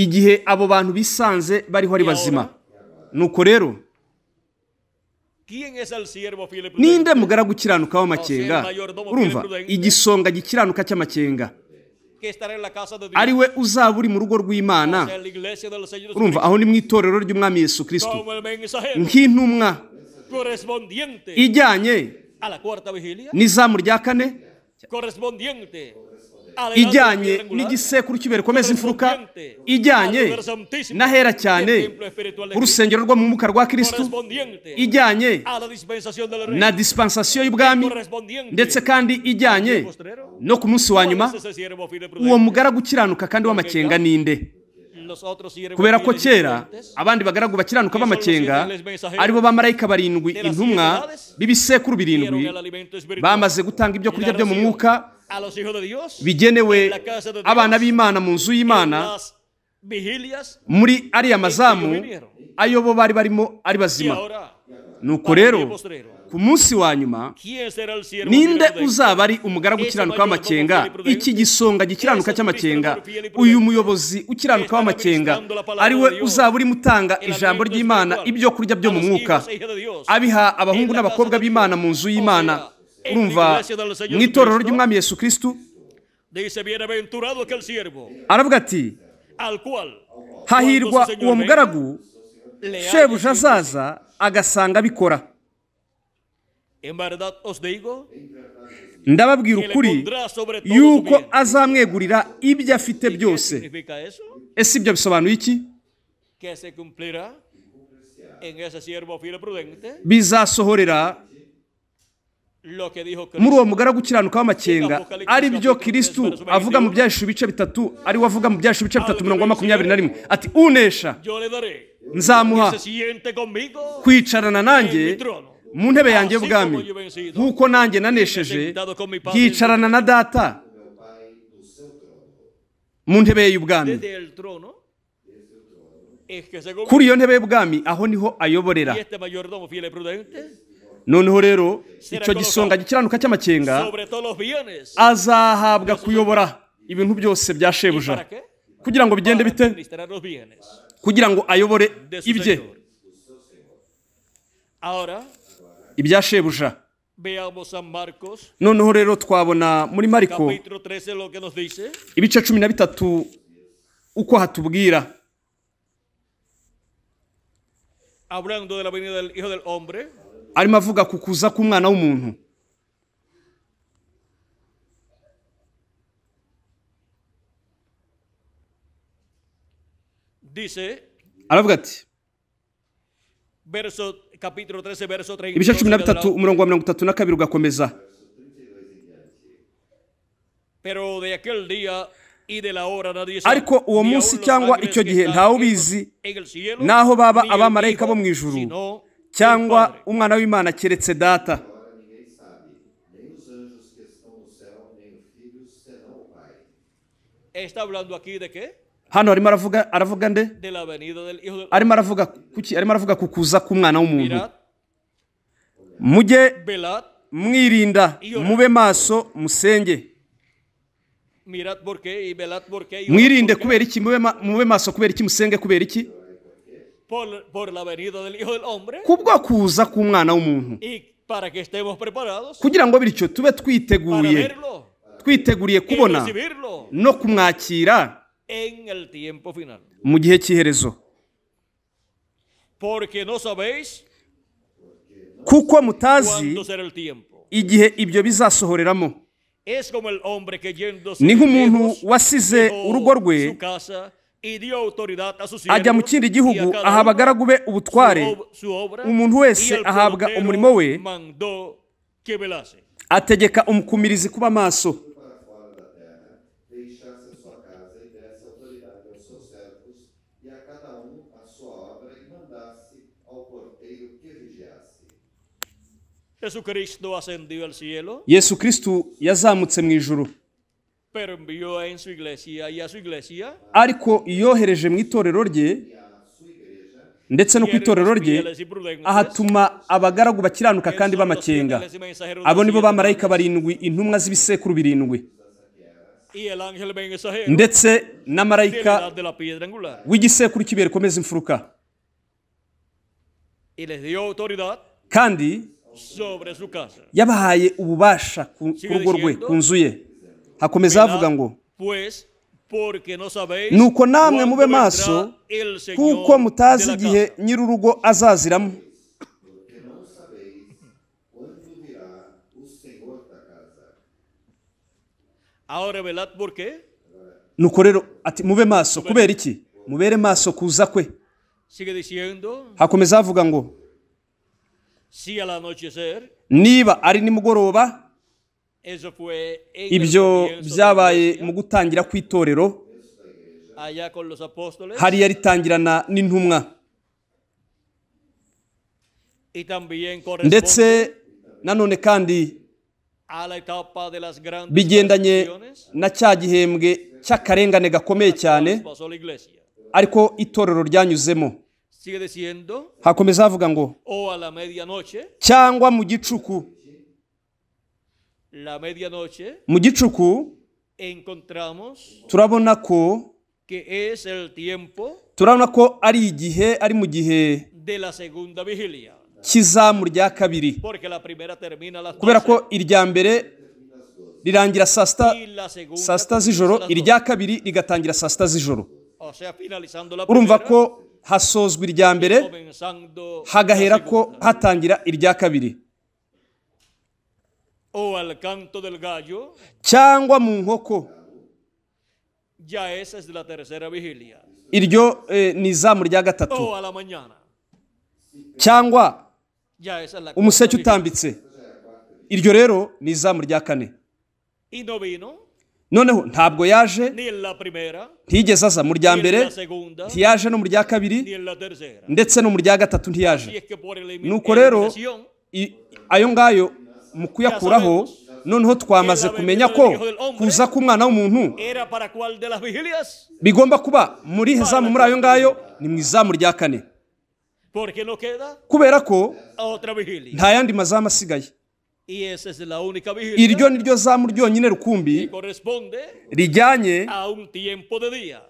igihe abo bantu bisanze bariho ari bazima nuko rero ninde mugaragu ukiranuka w'amakenga urumva igisonga gikiranuka cy'amakenga ari we uzaba uri mu rugo rw'imana urumva aho ni mu itorero ry'umwami yesu kirisito nk'intumwa ijyanye n'izamu rya kane ijyanye n'igisekuru kiberekomeza imfuruka ijyanye n'ahera cyane urusengero rwo mu mwuka rwa kirisitu ijyanye na disipansasiyo y'ubwami ndetse kandi ijyanye no ku munsi wa nyuma uwo mugara gukiranuka kandi w'amakenga ninde kubera ko kera abandi bagaragu bakiranuka b'amakenga aribo bamarayika barindwi intumwa b'ibisekuru birindwi bamaze gutanga ibyo kurya byo mu mwuka bigenewe abana b'imana mu nzu y'imana muri ariya mazamu ayo bo bari barimo ari bazima nuko rero ku munsi wa nyuma ninde uzaba ari umugaragu ukiranuka w'amakenga iki gisonga gikiranuka cy'amakenga uyu muyobozi ukiranuka w'amakenga ariwe uzaba urimo utanga ijambo ry'imana ibyo kurya byo mu mwuka e abiha abahungu n'abakobwa b'imana mu nzu y'imana urumva mu itorero ry'umwami yesu Kristu aravuga ati hahirwa uwo mugaragu shebuja azaza agasanga abikora ndababwira ukuri yuko azamwegurira ibyo afite byose ese ibyo bisobanuye iki bizasohorera muri uwo mugara gukiranuka w'amakenga ari byo kirisitu avuga mu byashu bice bitatu ari we avuga mu byashu bice bitatu mirongo makumyabiri na rimwe ati unesha nzamuha kwicarana nanjye mu ntebe yanjye y'ubwami nk'uko nanjye nanesheje yicarana na data mu ntebe ye y'ubwami kuri iyo ntebe y'ubwami aho niho ayoborera noneho rero icyo gisonga gikiranuka cy'amakenga azahabwa kuyobora ibintu byose bya shebuja kugira ngo bigende bite kugira ngo ayobore ibye ibya shebuja noneho rero twabona muri mariko ibice cumi na bitatu uko hatubwira arimo avuga ku kuza k'umwana w'umuntu aravuga ati ibice cumi na bitatu umurongo wa mirongo itatu na kabiri ugakomeza ariko uwo munsi cyangwa icyo gihe ntawe ubizi n'aho baba abamarayika bo mu ijuru cyangwa umwana w'imana keretse data hano arimo aravuga aravuga nde arimo aravuga kuki arimo aravuga ku kuza k'umwana w'umuntu mujye mwirinda mube maso musenge mwirinde kubera iki mube maso kubera iki musenge kubera iki kubwo kuza k'umwana w'umuntu kugira ngo bityo tube twiteguye twiteguriye kubona no kumwakira mu gihe cy'iherezo kuko mutazi igihe ibyo bizasohoreramo ni nk'umuntu wasize urugo rwe ajya mu kindi gihugu aha abagaragu be ubutware umuntu wese ahabwa umurimo we ategeka umukumirizi kuba maso yesu kirisitu yazamutse mu ijuru ariko yohereje mu itorero rye ndetse no ku itorero rye ahatuma abagaragu bakiranuka kandi b'amakenga abo ni bo bamarayika barindwi intumwa z'ibisekuru birindwi ndetse n’amarayika marayika w'igisekuru cy'ibuye rikomeza imfuruka kandi yabahaye ububasha ku rugo rwe ku nzu ye akomeza avuga ngo nuko namwe mube maso kuko mutazi igihe nyir'urugo azaziramo nuko rero ati mube maso kubera iki mubere maso kuza kwe hakomeza havuga ngo niba ari nimugoroba ibyo byabaye mu gutangira kw'itorero hari ritangirana n'intumwa ndetse nanone kandi bigendanye na cya gihembwe cy'akarengane gakomeye cyane ariko itorero ryanyuzemo hakomeza havuga ngo cyangwa mu gicuku mu gicuku turabona ko turabona ko ari igihe ari mu gihe cy'izamu rya kabiri kubera ko irya mbere rirangira saa sita z'ijoro irya kabiri rigatangira saa sita z'ijoro urumva ko hasozwa irya mbere hagahera ko hatangira irya kabiri o al canto del gallo cyangwa mu nkoko ya esa es la tercera vigilia iryo eh, ni izamu rya gatatu cyangwa umuseke utambitse iryo rero ni izamu rya kane noneho ntabwo yaje ntigeze aza mu rya mbere ntiyaje no mu rya kabiri ndetse no mu rya gatatu ntiyaje nuko rero ayo ngayo mu kuyakuraho noneho twamaze kumenya ko kuza k'umwana w'umuntu bigomba kuba muri zamu muri ayo ngayo ni mu izamu rya kane kubera ko nta yandi mazamu asigaye iryo ni ryo zamu ryonyine rukumbi rijyanye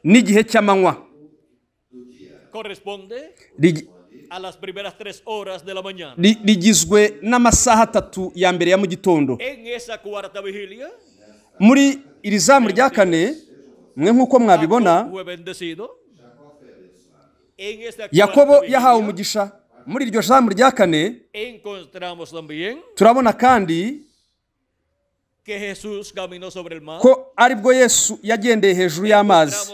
n'igihe cy'amanywa rigizwe n'amasaha atatu ya mbere ya mu gitondo muri iri zamu rya kane mwe nk'uko mwabibona yakobo yahawe umugisha muri iryo jamu rya kane turabona kandi ko aribwo yesu yagendeye hejuru y'amazi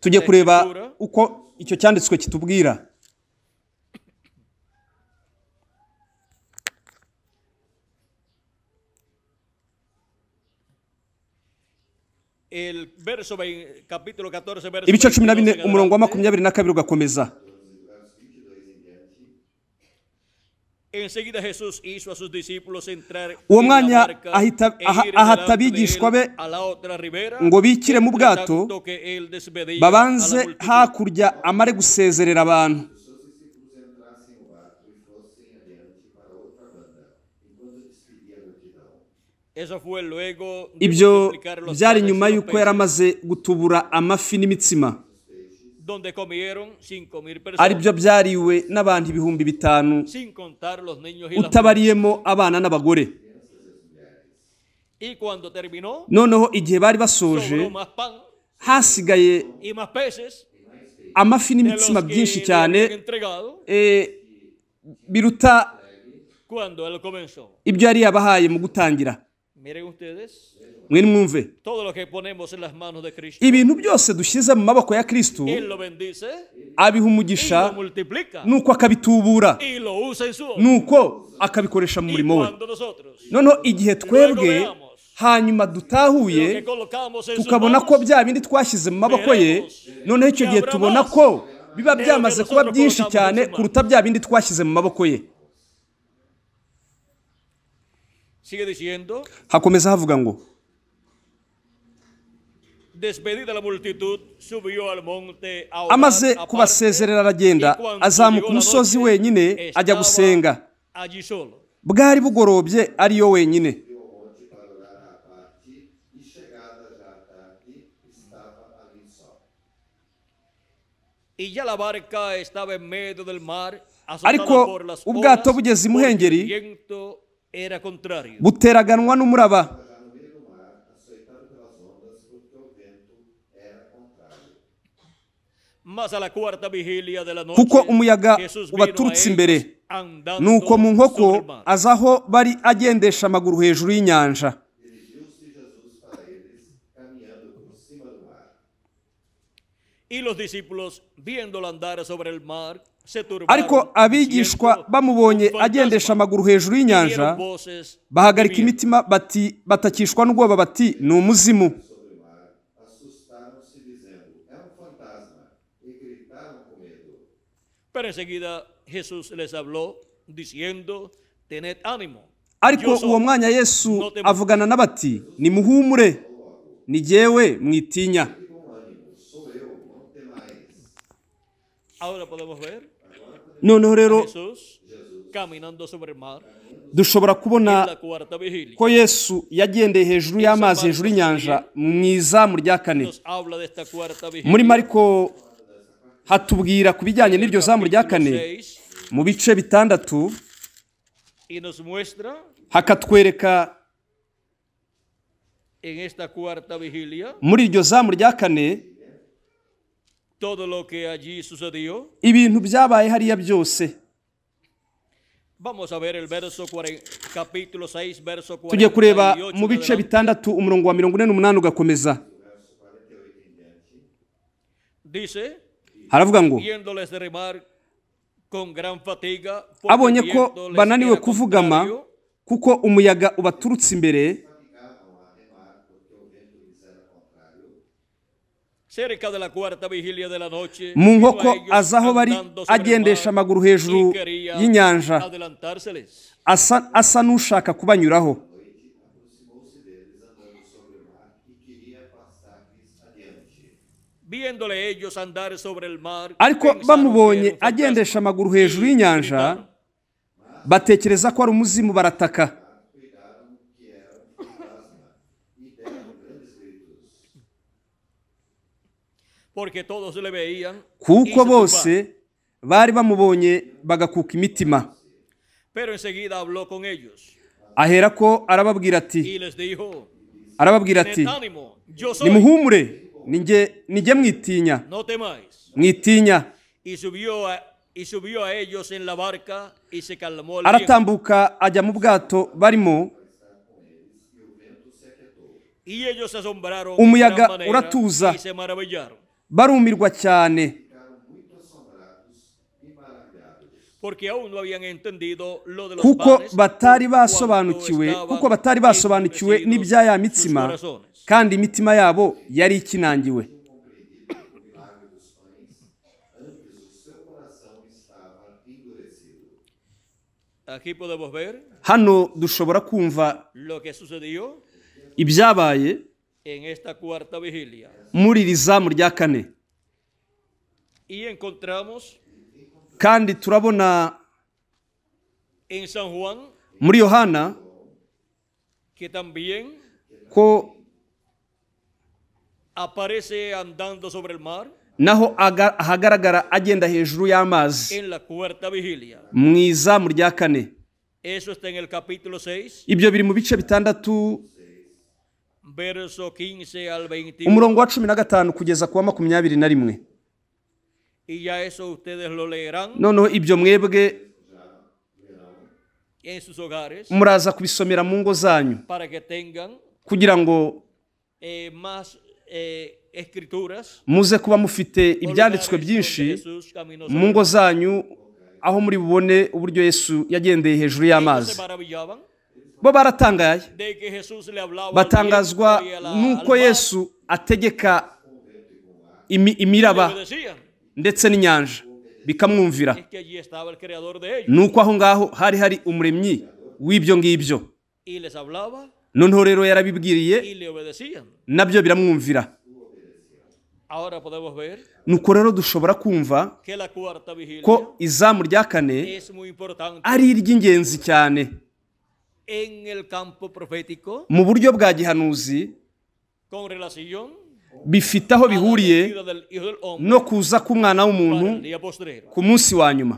tujye kureba uko icyo cyanditswe kitubwira ibice cumi na bine umurongo wa makumyabiri na kabiri ugakomeza enseguida mwanya e ahata abigishwa be ngo bikire mu bwato babanze hakurya amare gusezerera abantu ibyo byari nyuma y'uko yari amaze gutubura amafi n'imitsima ari byo byariwe n'abantu ibihumbi bitanu utabariyemo abana n'abagore noneho igihe bari basoje hasigaye amafi n'imitsima byinshi cyane eh, biruta ibyo yari yabahaye mu gutangira miren ustedes mwe ibintu byose dushyize mu maboko ya kirisito abiha umugisha nuko akabitubura nuko akabikoresha mu murimo we noneho igihe twebwe hanyuma dutahuye tukabona ko bya bindi twashyize mu maboko ye noneho icyo gihe tubona ko biba byamaze kuba byinshi cyane kuruta bya bindi twashyize mu maboko ye Hakomeza havuga ngo amaze kubasezerera aragenda azamuka umusozi wenyine ajya gusenga bwari bugorobye ariyo wenyine ariko ubwato bugeze imuhengeri buteraganwa n'umuraba kuko umuyaga ubaturutse imbere Nuko mu nkoko aza aho bari agendesha amaguru hejuru y'inyanja ariko abigishwa bamubonye agendesha amaguru hejuru y'inyanja bahagarika imitima bati batakishwa n'ubwoba bati ni umuzimu ariko uwo mwanya yesu avugana n'abati ni muhumure ni jyewe mwitinya noneho rero dushobora kubona ko yesu yagendeye hejuru y'amazi hejuru y'inyanja mu izamu rya kane muri mariko hatubwira ku bijyanye n'iryo zamu rya kane mu bice bitandatu hakatwereka muri iryo zamu rya kane ibintu byabaye hariya byose tujye kureba mu bice bitandatu umurongo wa mirongo ine n'umunani ugakomeza haravuga ngo abonye ko bananiwe kuvugama kuko umuyaga ubaturutse imbere mu nkoko aza aho bari agendesha amaguru hejuru y'inyanja asa n'ushaka kubanyuraho ariko bamubonye agendesha amaguru hejuru y'inyanja batekereza ko ari umuzimu barataka kuko bose bari bamubonye bagakuka imitima ahera ko arababwira ati arababwira ati nimuhumure nijye mwitinya mwitinya aratambuka ajya mu bwato barimo umuyaga uratuza barumirwa cyane kuko batari basobanukiwe kuko batari basobanukiwe n'ibya ya mitsima kandi imitima yabo yari ikinangiwe hano dushobora kumva ibyabaye muri iri zamu rya kane kandi turabona muri yohana ko naho ahagaragara agenda hejuru y'amazi mu izamu rya kane ibyo biri mu bice bitandatu umurongo wa cumi na gatanu kugeza kuwa makumyabiri na rimwe noneho ibyo mwebwe muraza kubisomera mu ngo zanyu kugira ngo eh, eh, muze kuba mufite ibyanditswe byinshi mu ngo zanyu aho muri bubone uburyo yesu yagendeye hejuru y'amazi bo baratangaye batangazwa n'uko yesu ategeka imiraba ndetse n'inyanja bikamwumvira nuko aho ngaho hari hari umuremyi w'ibyo ngibyo noneho rero yarabibwiriye nabyo biramwumvira nuko rero dushobora kumva ko izamu rya kane ari iry'ingenzi cyane mu buryo bwa gihanuzi bifite aho bihuriye no kuza k'umwana w'umuntu ku munsi wa nyuma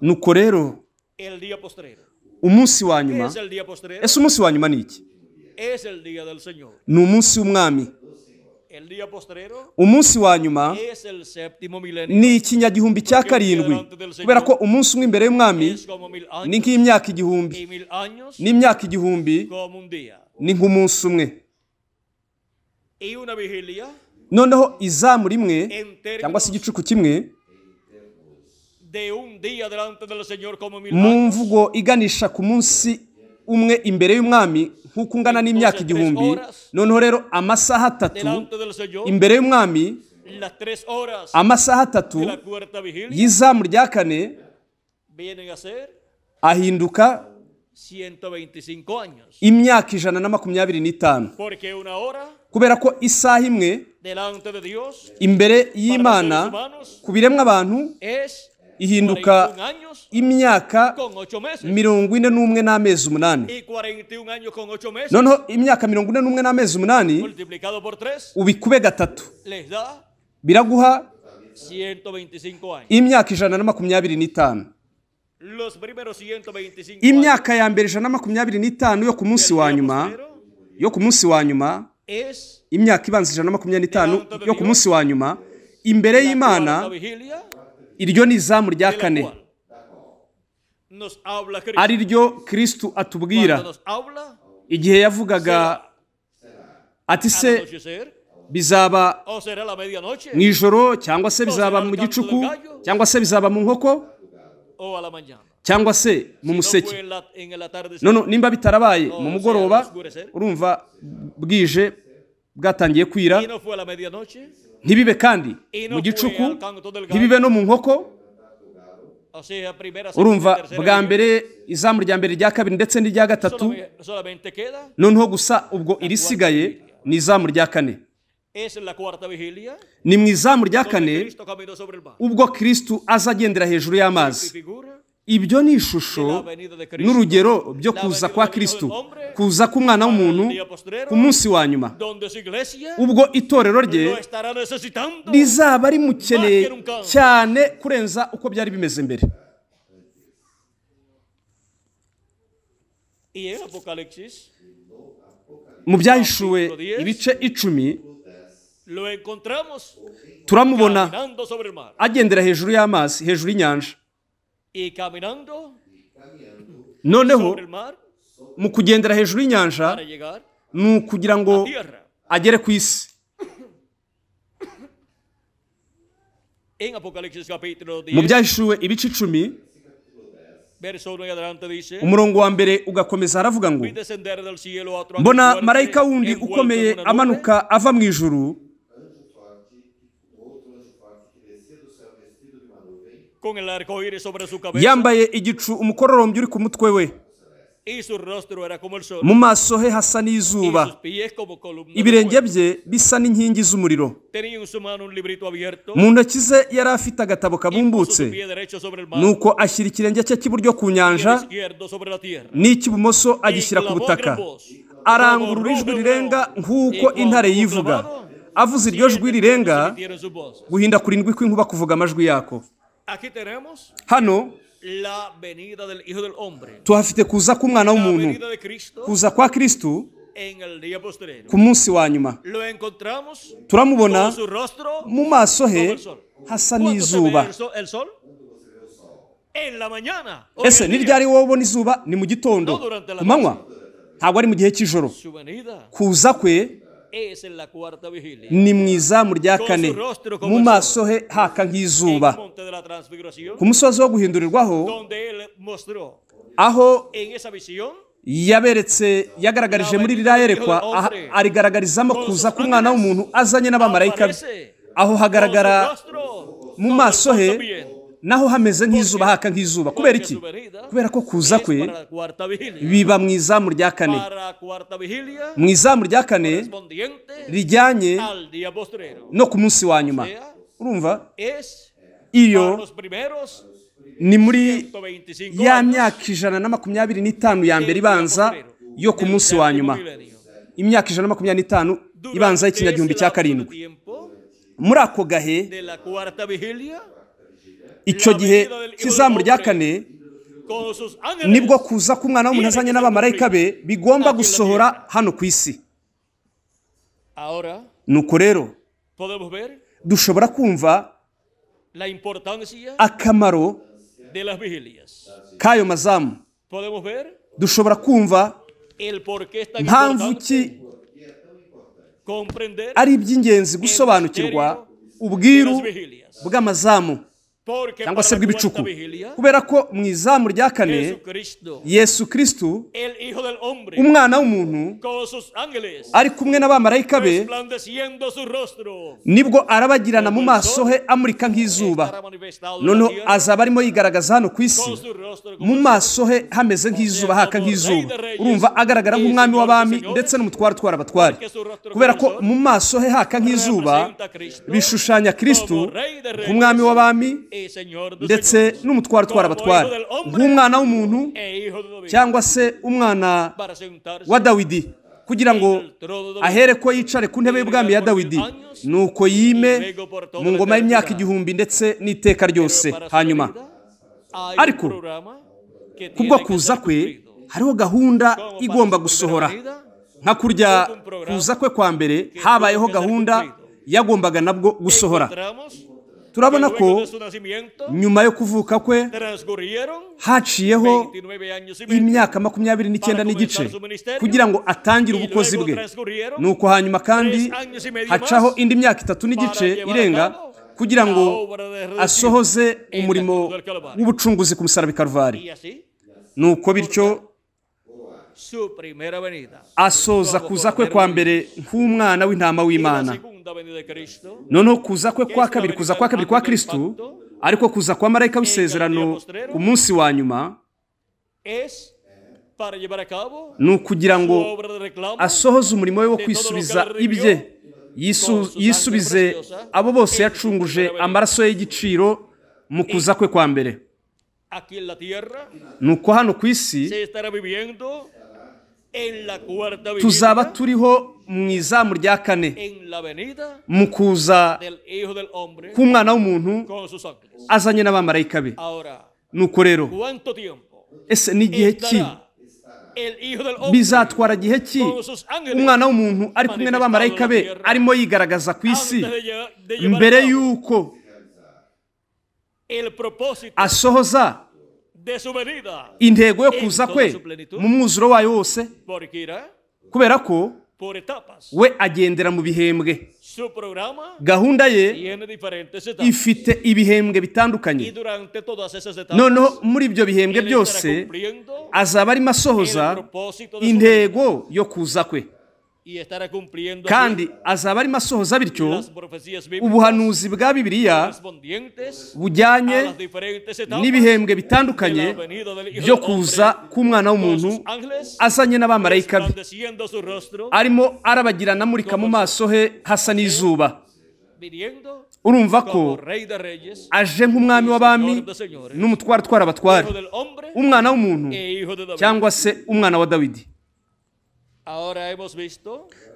nuko rero umunsi wa nyuma ese umunsi wa nyuma ni iki ni umunsi w'umwami umunsi wa nyuma ni ikinyagihumbi cya karindwi kubera ko umunsi umwe imbere y'umwami ni nk'imyaka igihumbi n'imyaka igihumbi ni nk'umunsi umwe noneho izamu rimwe cyangwa se igicuku kimwe mu mvugo iganisha ku munsi umwe imbere y'umwami nk'uko ungana n'imyaka igihumbi noneho rero amasaha atatu imbere y'umwami amasaha atatu y'izamu rya kane ahinduka imyaka ijana na makumyabiri n'itanu kubera ko isaha imwe imbere y'imana ku biremwa abantu ihinduka imyaka mirongo ine n'umwe n'amezi umunani noneho imyaka mirongo ine n'umwe n'amezi umunani ubikube gatatu biraguha imyaka ijana na makumyabiri n'itanu imyaka ya mbere ijana na makumyabiri n'itanu yo ku munsi wa nyuma yo ku munsi wa nyuma imyaka ibanza ijana na makumyabiri n'itanu yo ku munsi wa nyuma imbere y'imana iryo ni izamu rya kane ari ryo kirisitu atubwira igihe yavugaga ati se bizaba mu ijoro cyangwa se bizaba mu gicuku cyangwa se bizaba mu nkoko cyangwa se mu museke nimba bitarabaye mu mugoroba urumva bwije bwatangiye kwira ntibibe kandi mu gicuku ntibibe no mu nkoko urumva bwa mbere izamu rya mbere rya kabiri ndetse n'irya gatatu noneho gusa ubwo irisigaye ni izamu rya kane ni mu izamu rya kane ubwo kirisitu aza agendera hejuru y'amazi ibyo ni ishusho n'urugero byo kuza kwa kirisitu kuza k'umwana w'umuntu ku munsi wa nyuma ubwo itorero rye rizaba rimukeneye cyane kurenza uko byari bimeze mbere mu byahishuwe ibice icumi turamubona agendera hejuru y'amazi hejuru y'inyanja y caminando noneho mu kugendera hejuru y'inyanja ni ukugira ngo agere ku isi mu byahishuwe ibice icumi umurongo wa mbere ugakomeza haravuga ngo mbona marayika wundi ukomeye amanuka ava mu ijuru yambaye igicu umukororombya uri ku mutwe we mu maso he hasa n'izuba ibirenge bye bisa n'inkingi z'umuriro mu ntoki ze yari afite agatabo kabumbutse nuko ashyira ikirenge cye cy'iburyo ku nyanja n'icy'ibumoso agishyira ku butaka arangurura ijwi rirenga nk'uko intare yivuga avuze iryo jwi rirenga guhinda kurindwi kw'inkuba kuvuga amajwi yako Aquí tenemos hano la venida del hijo del hombre. tuhafite kuza k'umwana w'umuntu kuza kwa kristo ku munsi wa nyuma turamubona mu maso he hasa n'izuba ese ni ryari wowe ubona izuba ni mu gitondo ku manywa ntabwo ari mu gihe cy'ijoro kuza kwe ni mu izamu rya kane mu maso he haka nk'izuba ku musozi wo guhindurirwaho aho yaberetse yagaragarije muri ririya yerekwa arigaragarizamo kuza k'umwana w'umuntu azanye n'abamarayika be aho hagaragara mu maso he naho hameze nk'izuba haka nk'izuba kubera iki kubera ko kuza kwe biba mu izamu rya kane mu izamu rya kane rijyanye no ku munsi wa nyuma urumva iyo ni muri ya myaka ijana na makumyabiri n'itanu ya mbere ibanza yo ku munsi wa nyuma imyaka ijana na makumyabiri n'itanu ibanza y'ikinyagihumbi cya karindwi muri ako gahe icyo gihe cy'izamu rya kane nibwo kuza k'umwana w'umuntu azanye n'abamarayika be bigomba gusohora hano ku isi nuko rero dushobora kumva akamaro k'ayo mazamu dushobora kumva mpamvu ki ari iby'ingenzi gusobanukirwa ubwiru bw'amazamu cyangwa se bw'ibicuku kubera ko mu izamu rya kane yesu Kristu umwana w'umuntu ari kumwe n'abamarayika be nibwo arabagirana mu maso he amurika nk'izuba noneho azaba arimo yigaragaza hano ku isi mu maso he hameze nk'izuba haka nk'izuba urumva agaragara nk'umwami w'abami ndetse n'umutware utwara abatware kubera ko mu maso he haka nk'izuba bishushanya Kristu nk'umwami w'abami E, ndetse n'umutwaro utwara abatwara nk'umwana w'umuntu e cyangwa se umwana wa dawidi kugira ngo ahere ko yicare ku ntebe y'ubwami ya dawidi ni uko yime mu ngoma y'imyaka igihumbi ndetse n'iteka ryose hanyuma ariko kubwo kuza kwe hariho gahunda igomba gusohora nka kurya kuza kwe kwa mbere habayeho gahunda yagombaga nabwo gusohora turabona ko nyuma yo kuvuka kwe haciyeho imyaka makumyabiri n'icyenda n'igice kugira ngo atangire ubukozi bwe ni uko hanyuma kandi hacaho indi myaka itatu n'igice irenga kugira ngo asohoze umurimo w'ubucunguzi ku musaraba i karuvali ni uko bityo asoza kuza kwe kwa mbere nk'umwana w'intama w'imana noneho kuza kwe kwa kabiri kuza kwa kabiri kwa kirisitu ariko kuza kwa marayika w'isezerano ku munsi wa nyuma ni ukugira ngo asohoze umurimo we wo kwisubiza ibye yisubize abo bose yacunguje amaraso y'igiciro mu kuza kwe kwa mbere ni uko hano ku isi tuzaba turiho mu izamu rya kane mu kuza k'umwana w'umuntu azanye n'abamarayika be nuko rero ese ni igihe ki bizatwara gihe ki umwana w'umuntu ari kumwe n'abamarayika be arimo yigaragaza ku isi mbere y'uko asohoza intego yo kuza kwe mu mwuzuro wayo wose kubera ko we agendera mu bihembwe gahunda ye ifite ibihembwe bitandukanye noneho muri ibyo bihembwe byose azaba arimo asohoza intego yo kuza kwe kandi azaba arimo asohoza bityo ubuhanuzi bwa bibiliya bujyanye n'ibihembwe bitandukanye byo kuza k'umwana w'umuntu azanye n'abamarayika be arimo arabagirana amurika mu maso he hasa n'izuba urumva ko aje nk'umwami w'abami n'umutwara utwara abatware umwana w'umuntu e cyangwa se umwana wa dawidi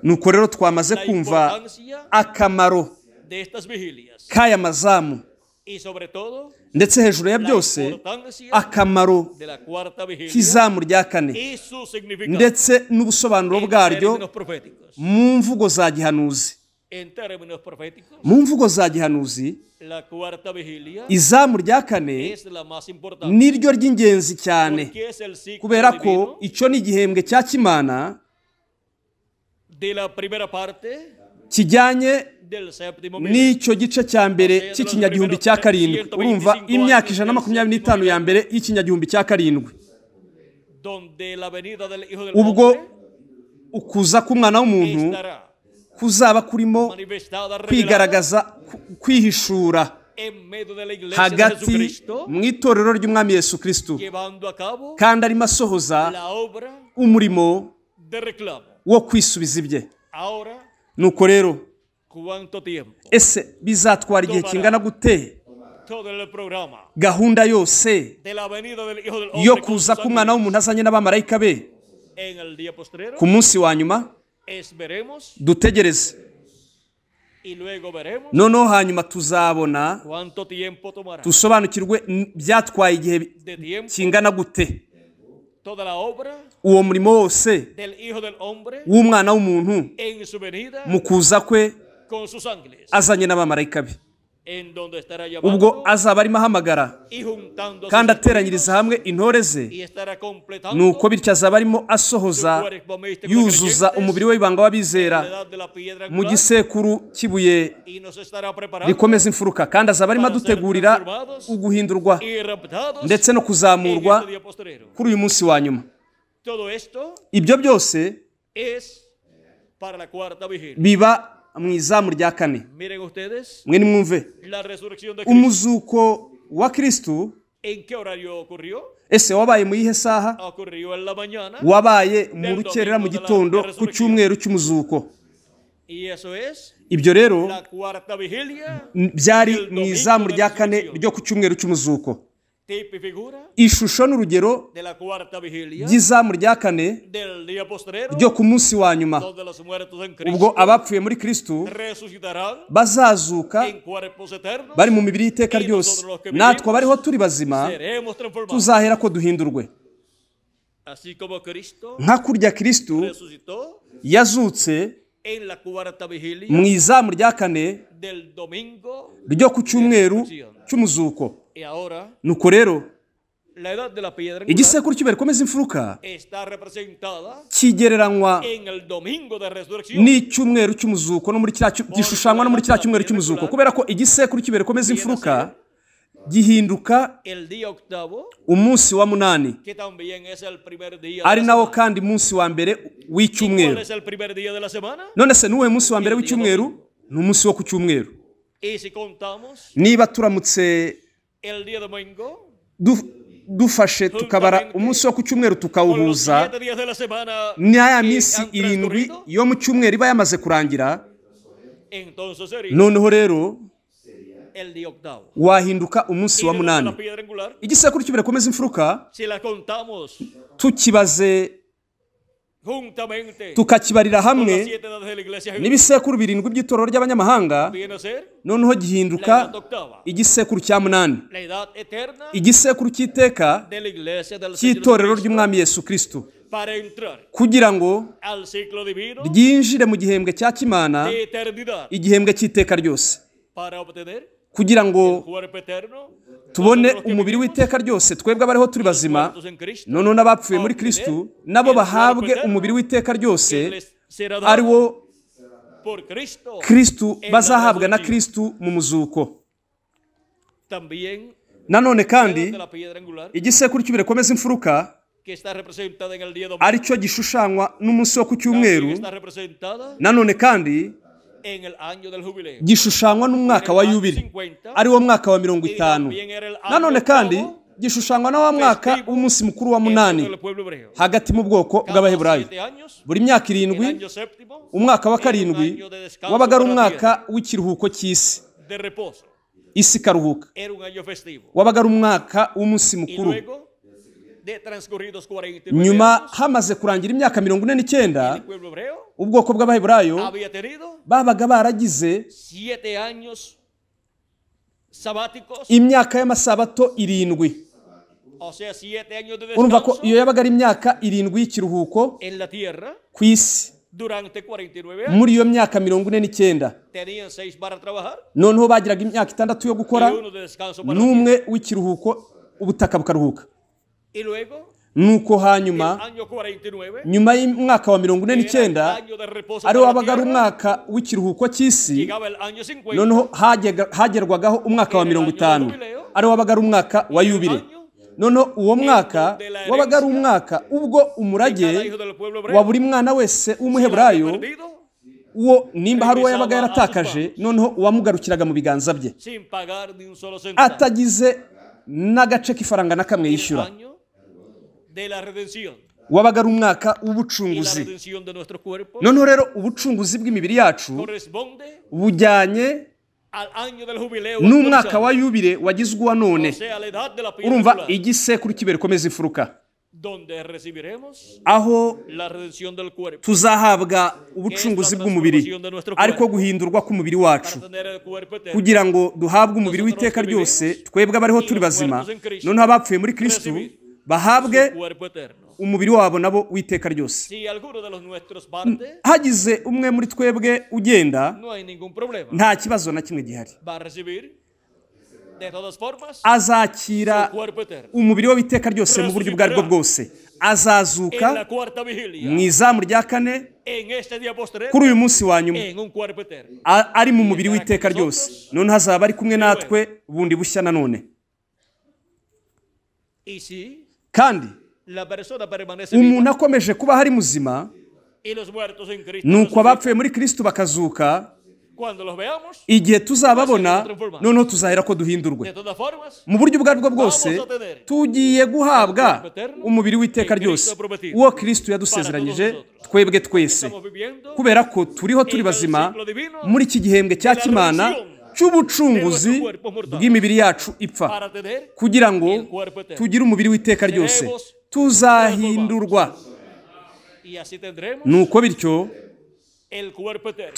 ni uko rero twamaze kumva akamaro k'aya mazamu ndetse hejuru ya byose akamaro k'izamu rya kane ndetse n'ubusobanuro bwaryo mu mvugo za gihanuzi mu mvugo za gihanuzi izamu rya kane niryo ry'ingenzi cyane kubera ko icyo ni igihembwe cya kimana kijyanye n'icyo gice cya mbere cy'ikinyagihumbi cya karindwi urumva imyaka ijana na makumyabiri n'itanu ya mbere y'ikinyagihumbi cya karindwi ubwo ukuza k'umwana w'umuntu kuzaba kurimo kwigaragaza kwihishura hagati mu itorero ry'umwami Yesu kirisitu kandi arimo asohoza umurimo wo kwisubiza ibye nuko rero ese bizatwara igihe kingana gute gahunda yose yo kuza k'umwana w'umuntu azanye n'abamarayika be ku munsi wa nyuma dutegereze noneho hanyuma tuzabona dusobanukirwe byatwaye igihe kingana gute uwo murimo wose w'umwana w'umuntu mu kuza kwe azanye n'abamarayika be ubwo azaba arimo ahamagara kandi ateranyiriza hamwe intore ze nuko bityo azaba arimo asohoza yuzuza umubiri we w'ibanga w'abizera mu gisekuru cy'ibuye rikomeza imfuruka kandi azaba arimo adutegurira uguhindurwa ndetse no kuzamurwa kuri uyu munsi wa nyuma ibyo byose biba mu izamu rya kane mwe nimwumve umuzuko wa kirisitu ese wabaye mu yihe saha wabaye mu rukerera mu gitondo ku cyumweru cy'umuzuko ibyo rero byari mu izamu rya kane ryo ku cyumweru cy'umuzuko ishusho ni ry'izamu rya kane ryo ku munsi wa nyuma ubwo abapfuye muri kirisitu bazazuka bari mu mibiri y'iteka ryose natwe abariho turi bazima tuzahera ko duhindurwe nka kurya kirisitu yazutse mu izamu rya kane ryo ku cyumweru cy'umuzuko nuko rero igisekuru cy'ibere komeza imfuruka kigereranywa n'icyumweru cy'umuzuko no muri gishushanywa no muri kiriya cyumweru cy'umuzuko kubera ko igisekuru cy'ibere komeza imfuruka gihinduka umunsi wa munani ari nawo kandi munsi wa mbere w'icyumweru none se n'uwo munsi wa mbere w'icyumweru ni umunsi wo ku cyumweru niba turamutse dufashe tukabara umunsi wo ku cyumweru tukawuhuza n'aya minsi irindwi yo mu cyumweru iba yamaze kurangira noneho rero wahinduka umunsi wa munani igisekuru kibirekomeza imfuruka tukibaze tukakibarira hamwe n'ibisekuru birindwi by'itorero ry'abanyamahanga noneho gihinduka igisekuru cya munani igisekuru cy'iteka cy'itorero ry'umwami Yesu kirisito kugira ngo ryinjire mu gihembwe cya kimana igihembwe cy'iteka ryose kugira ngo tubone umubiri w'iteka ryose twebwe abariho turi bazima noneho n'abapfuye muri kirisitu nabo bahabwe umubiri w'iteka ryose ari wo kirisitu bazahabwa na kirisitu mu muzuko nanone kandi igisekuru cy'ubirekomeza imfuruka aricyo gishushanywa n'umunsi wo ku cyumweru nanone kandi gishushanywa n'umwaka wa yubiri ari wo mwaka wa mirongo itanu nanone kandi gishushanywa na wa mwaka w'umunsi mukuru wa munani hagati mu bwoko bw'abaheburayo buri myaka irindwi umwaka wa karindwi wabaga ari umwaka w'ikiruhuko cy'isi isi ikaruhuka wabaga ari umwaka w'umunsi mukuru nyuma hamaze kurangira imyaka mirongo ine n'icyenda ubwoko bw'abaheburayo babaga baragize imyaka y'amasabato irindwi urumva ko iyo yabaga ari imyaka irindwi y'ikiruhuko ku isi muri iyo myaka mirongo ine n'icyenda noneho bagiraga imyaka itandatu yo gukora n'umwe w'ikiruhuko ubutaka bukaruhuka nuko hanyuma nyuma y'umwaka wa mirongo ine n'icyenda ariwo wabaga ari umwaka w'ikiruhuko cy'isi noneho hagerwagaho umwaka wa mirongo itanu ariwo wabaga ari umwaka wa yubire noneho uwo mwaka wabaga ari umwaka ubwo umurage wa buri mwana wese w'umuheburayo uwo nimba hari uwo yabaga yaratakaje noneho uwamugarukiraga mu biganza bye atagize n'agace k'ifaranga na kamwe yishyura wabaga ari umwaka w'ubucunguzi noneho rero ubucunguzi bw'imibiri yacu bujyanye n'umwaka wa yubire wagizwe uwa none urumva igisekuru kiberekomeza imfuruka aho tuzahabwa ubucunguzi bw'umubiri ariko guhindurwa k'umubiri wacu kugira ngo duhabwe umubiri w'iteka ryose twebwe abariho turi bazima noneho abapfuye muri kirisitu bahabwe umubiri wabo nabo w'iteka ryose hagize umwe muri twebwe ugenda nta kibazo na kimwe gihari azakira umubiri we w'iteka ryose mu buryo ubwo aribwo bwose azazuka mu izamu rya kane kuri uyu munsi wa nyuma ari mu mubiri w'iteka ryose none hazaba ari kumwe natwe bundi bushya nanone kandi umuntu akomeje kuba hari muzima nuko abapfuye muri kirisitu bakazuka igihe tuzababona noneho tuzahera ko duhindurwe mu buryo ubwo aribwo bwose tugiye guhabwa umubiri w'iteka ryose uwo kirisitu yadusezeranyije twebwe twese kubera ko turiho turi bazima muri iki gihembwe cya kimana cy'ubucunguzi bw'imibiri yacu ipfa kugira ngo tugire umubiri w'iteka ryose tuzahindurwa nuko bityo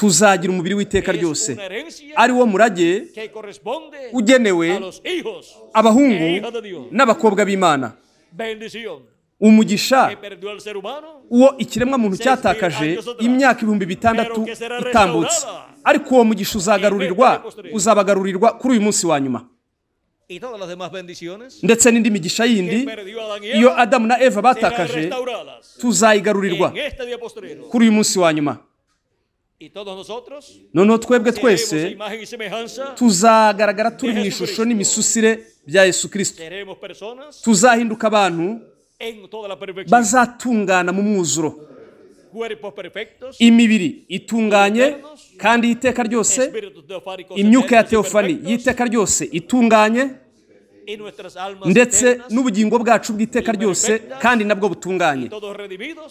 tuzagira umubiri w'iteka ryose ari wo murage ugenewe abahungu e n'abakobwa b'imana umugisha uwo ikiremwamuntu cyatakaje imyaka ibihumbi bitandatu itambutse ariko uwo mugisha uzagarurirwa uzabagarurirwa kuri uyu munsi wa nyuma ndetse n'indi migisha yindi iyo adamu na eva batakaje tuzayigarurirwa kuri uyu munsi wa nyuma noneho twebwe twese tuzagaragara turi mu ishusho n'imisusire bya yesu kirisito tuzahinduka abantu bazatungana mu mwuzuro imibiri itunganye kandi y'iteka ryose imyuka ya teofani y'iteka ryose itunganye ndetse n'ubugingo bwacu bw'iteka ryose kandi nabwo butunganye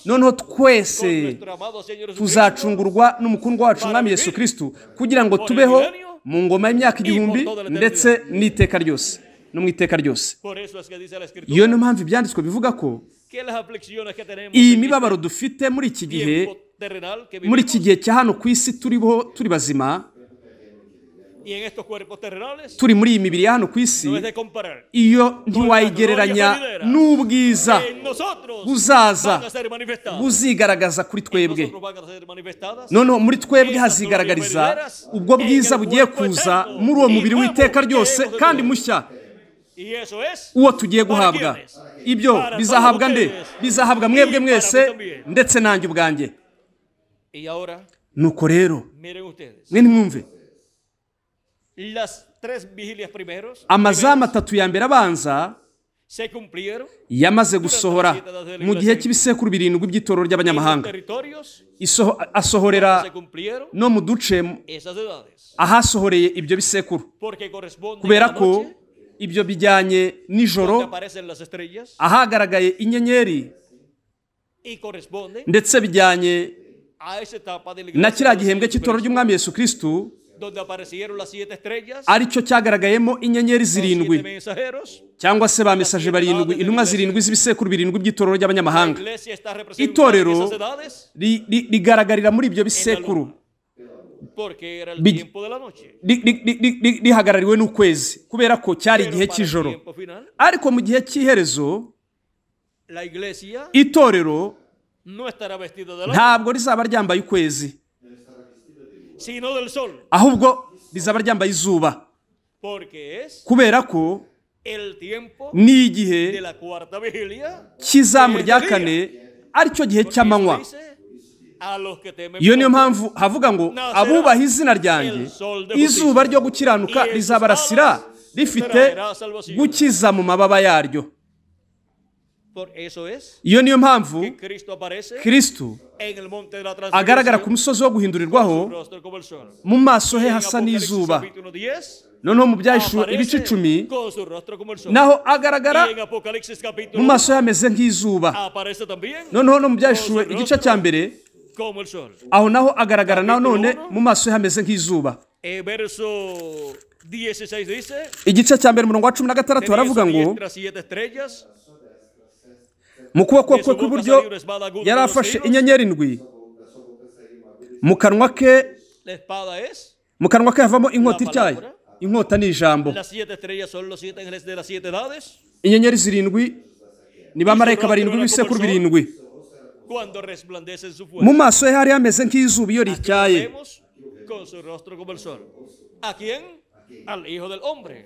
noneho twese tuzacungurwa n'umukundwa wacu mwami Yesu kirisitu kugira ngo tubeho mu ngoma y'imyaka igihumbi ndetse n'iteka ryose no mu iteka ryose iyo niyo mpamvu ibyanditswe bivuga ko iyi mibabaro dufite muri iki gihe muri iki gihe cya hano ku isi turiho turi bazima turi muri iyi mibiri ya hano ku isi iyo ntiwayigereranya n'ubwiza buzaza buzigaragaza kuri twebwe noneho muri twebwe hazigaragariza ubwo bwiza bugiye kuza muri uwo mubiri w'iteka ryose kandi mushya uwo tugiye guhabwa ibyo bizahabwa nde bizahabwa mwebwe mwese ndetse nanjye ubwanjye nuko rero mwe nimwumve amazamu atatu ya mbere abanza yamaze gusohora mu gihe cy'ibisekuru birindwi by'itorero ry'abanyamahanga asohorera no mu duce ahasohoreye ibyo bisekuru kubera ko ibyo bijyanye nijoro ahagaragaye inyenyeri ndetse bijyanye na kiriya gihembwe cy'itoro ry'umwami Yesu kirisitu aricyo cyagaragayemo inyenyeri zirindwi cyangwa se ba mesaje barindwi intumwa zirindwi z'ibisekuru birindwi by'itorero ry'abanyamahanga itorero rigaragarira muri ibyo bisekuru porque era el tiempo de la noche rihagarariwe n'ukwezi kubera ko cyari igihe cy'ijoro ariko mu gihe cy'iherezo itorero ntabwo rizaba ryambaye ukwezi ahubwo rizaba ryambaye izuba kubera ko ni igihe cy'izamu rya kane aricyo gihe cy'amanywa iyo niyo mpamvu havuga ngo abubaha izina ryanjye izuba ryo gukiranuka rizabarasira rifite gukiza mu mababa yaryo iyo niyo mpamvu kirisitu agaragara ku musozi wo guhindurirwaho mu maso he hasa n'izuba noneho mu byahishuwe ibice icumi naho agaragara mu maso he ameze nk'izuba noneho no mu byahishuwe igice cya mbere aho naho agaragara na none mu maso ye hameze nk'izuba igice cya mbere umurongo wa cumi na gatandatu baravuga ngo mu kuboko kwe kw'iburyo yari afashe inyenyeri indwi mu kanwa ke mu kanwa ke havamo inkota ityaye inkota ni ijambo inyenyeri zirindwi ni bamarayika barindwi ibisekuru birindwi mu maso he hari hameze nk'izuba iyo rityaye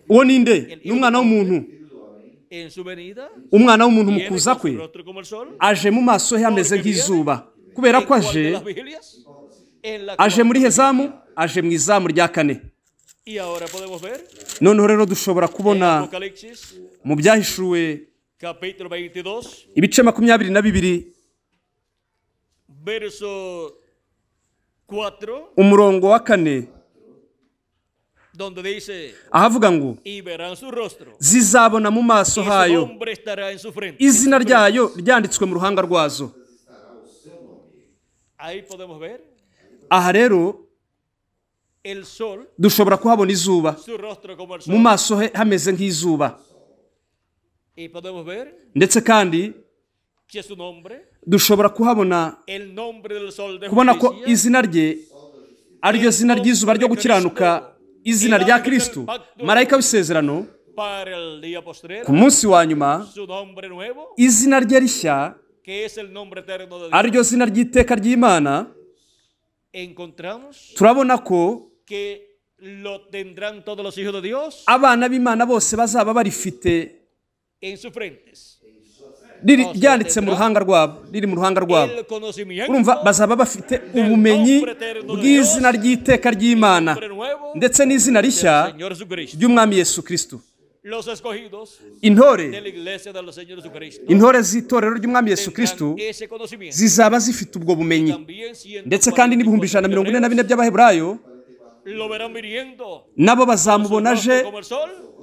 uwo ni nde ni umwana w'umuntu umwana w'umuntu mu kuza kwe aje mu maso he ameze nk'izuba kubera ko aje aje muri hezamu aje mu izamu rya kane noneho rero dushobora kubona mu byahishuwe ibice makumyabiri na bibiri umurongo wa kane ahavuga ngo zizabona mu maso hayo izina ryayo ryanditswe mu ruhanga rwazo aha rero dushobora kuhabona izuba mu maso he hameze nk'izuba ndetse kandi dushobora kuhabona kubona ko izina rye ariryo zina ry'izuba ryo gukiranuka izina rya kirisitu marayika w'isezerano ku munsi wa nyuma izina rye rishya ariryo zina ry'iteka ry'imana turabona ko abana b'imana bose bazaba barifite ryanditse mu ruhanga rwabo riri mu ruhanga rwabo urumva bazaba bafite ubumenyi bw'izina ry'iteka ry'imana ndetse n'izina rishya ry'umwami yesu kirisito intore intore z'itorero ry'umwami yesu kirisito zizaba zifite ubwo bumenyi ndetse kandi n'ibihumbi ijana na mirongo ine na bine by'abaheburayo nabo bazamubona aje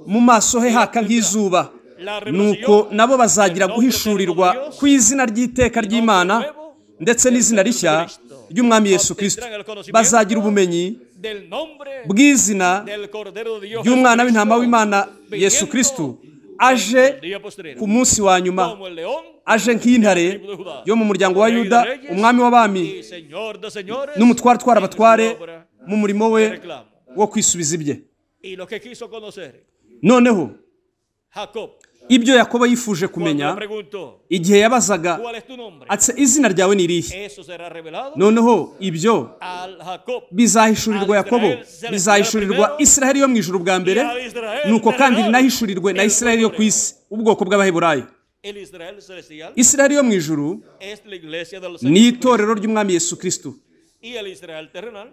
mu maso he haka nk'izuba nuko nabo bazagira guhishurirwa ku izina ry'iteka ry'imana ndetse n'izina rishya ry'umwami Yesu kirisito bazagira ubumenyi bw'izina ry'umwana w'intama w'imana Yesu kirisito aje ku munsi wa nyuma aje nk'intare yo mu muryango wa yuda umwami w'abami n'umutware utwara abatware mu murimo we wo kwisubiza ibye noneho ibyo yakobo yifuje kumenya igihe yabazaga atse izina ryawe ni irihe noneho ibyo bizahishurirwa yakobo bizahishurirwa israheli yo mu ijoro bwa mbere nuko kandi rinahishurirwe na israheli yo ku isi ubwoko bw'abaheburayo israheli yo mu ijoro ni itorero ry'umwami yesu kirisitu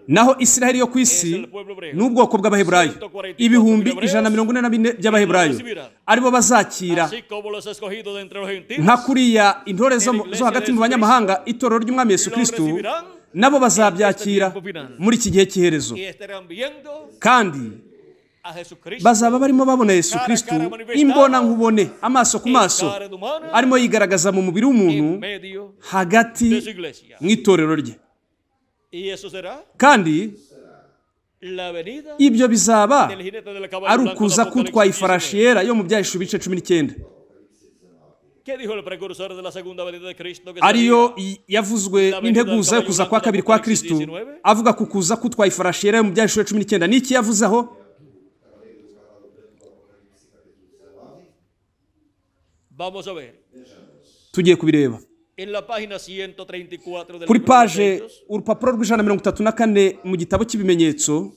naho israheli yo ku isi ni ubwoko bw'abaheburayo ibihumbi ijana na mirongo ine na bine by'abaheburayo aribo bazakira nka kuriya intore zo hagati mu banyamahanga itorero ry'umwami Yesu kirisitu nabo bazabyakira muri iki gihe cy'iherezo kandi bazaba barimo babona yesu kirisitu imbona nkubone amaso ku maso arimo yigaragaza mu mubiri w'umuntu hagati mu itorero rye kandi ibyo bizaba ari ukuza k'utwaye ifarashi yera yo mu byahishe ibice cumi n'icyenda ariyo yavuzwe n'integuza yo kuza kwa kabiri kwa kirisitu avuga ku kuza k'utwaye ifarashi yera yo mu byahishe cumi n'icyenda ni iki yavuze aho tugiye kubireba kuri paje urupapuro rw'ijana mirongo itatu na kane mu gitabo cy'ibimenyetso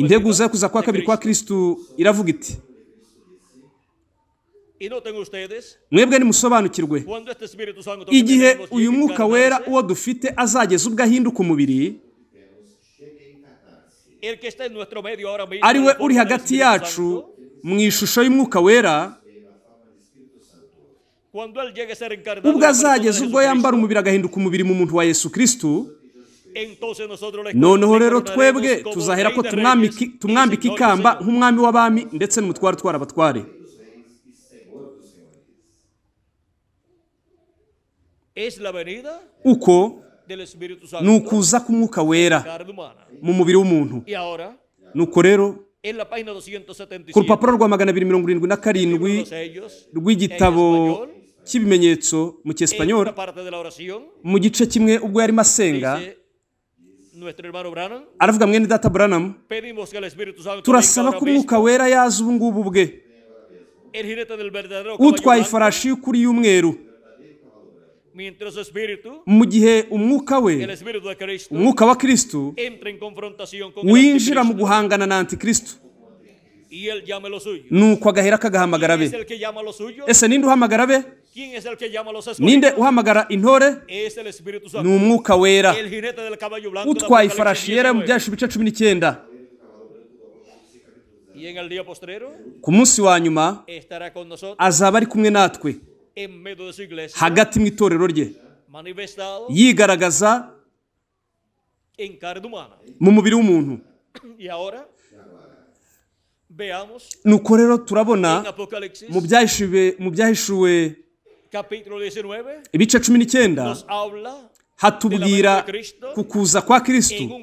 integuza kuza kwa kabiri kwa kirisitu iravuga iti mwebwe nimusobanukirwe igihe uyu mwuka wera uwo dufite azageza ubwo ahinduka umubiri ari we uri hagati yacu mu ishusho y'umwuka wera ubwo azageza ubwo yambara umubiri agahinduka umubiri mu muntu wa yesu Kristu noneho rero twebwe tuzahera ko tumwambika ikamba nk'umwami w'abami ndetse n'umutwaro utwara abatware uko ni ukuza k'umwuka wera mu mubiri w'umuntu nuko rero ku rupapuro rwa magana abiri mirongo irindwi na karindwi rw'igitabo cy'ibimenyetso mu cyesipanyoli mu gice kimwe ubwo yarimo asenga aravuga mwene data buranamu turasaba ko umwuka wera yaza ubu ngubu bwe utwaye ifarashi y'ukuri y'umweru mu gihe umwuka we umwuka wa kirisitu winjira mu guhangana na antikirisitu nuko agahera kagahamagara be ese ninde uhamagara be ninde uhamagara intore ni umwuka wera utwaye ifarashi yera mu byacu bice cumi n'icyenda ku munsi wa nyuma azaba ari kumwe natwe hagati mu itorero rye yigaragaza mu mubiri w'umuntu nuko rero turabona mu byahishuwe ibice cumi n'icyenda hatubwira ku kuza kwa kirisitu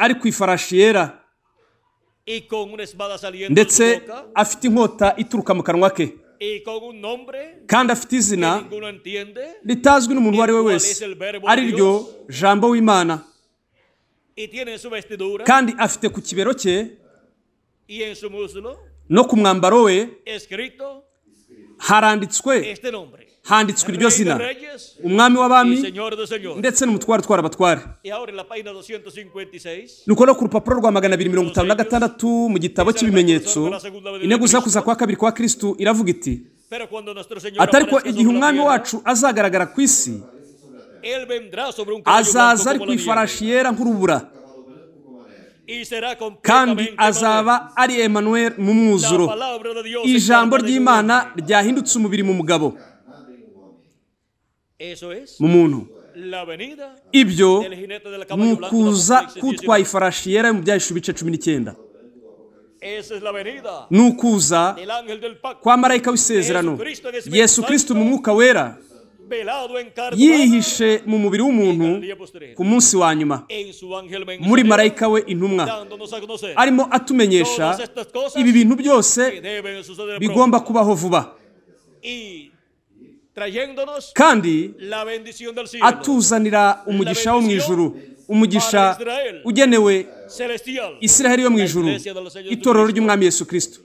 ari ku ifarashi yera ndetse afite inkota ituruka mu kanwa ke kandi afite izina ritazwi n'umuntu uwo ari we wese ari ryo jambo w'imana kandi afite ku kibero cye no ku mwambaro we haranditswe handitswe iryo zina umwami w'abami ndetse n'umutware utwara abatware Nuko uko no ku rupapuro rwa magana abiri mirongo itanu na gatandatu mu gitabo cy'ibimenyetso intego iza kuza kwa kabiri kwa kirisitu iravuga iti atari ko igihe umwami wacu azagaragara ku isi azaza ari ku ifarashi yera nk'urubura kandi azaba ari Emmanuel mu mwuzuro ijambo ry'imana ryahindutse umubiri mu mugabo mu muntu ibyo ni ukuza k'utwaye ifarashi yera mu byayishu bice cumi n'icyenda ni ukuza kwa marayika w'isezerano yesu kirisiti mu mwuka wera yihishe mu mubiri w'umuntu ku munsi wa nyuma muri marayika we intumwa arimo atumenyesha ibi bintu byose bigomba kubaho vuba kandi atuzanira umugisha wo mu ijuru umugisha ugenewe isiraheli yo mu ijuru itorero ry'umwami Yesu Kristo.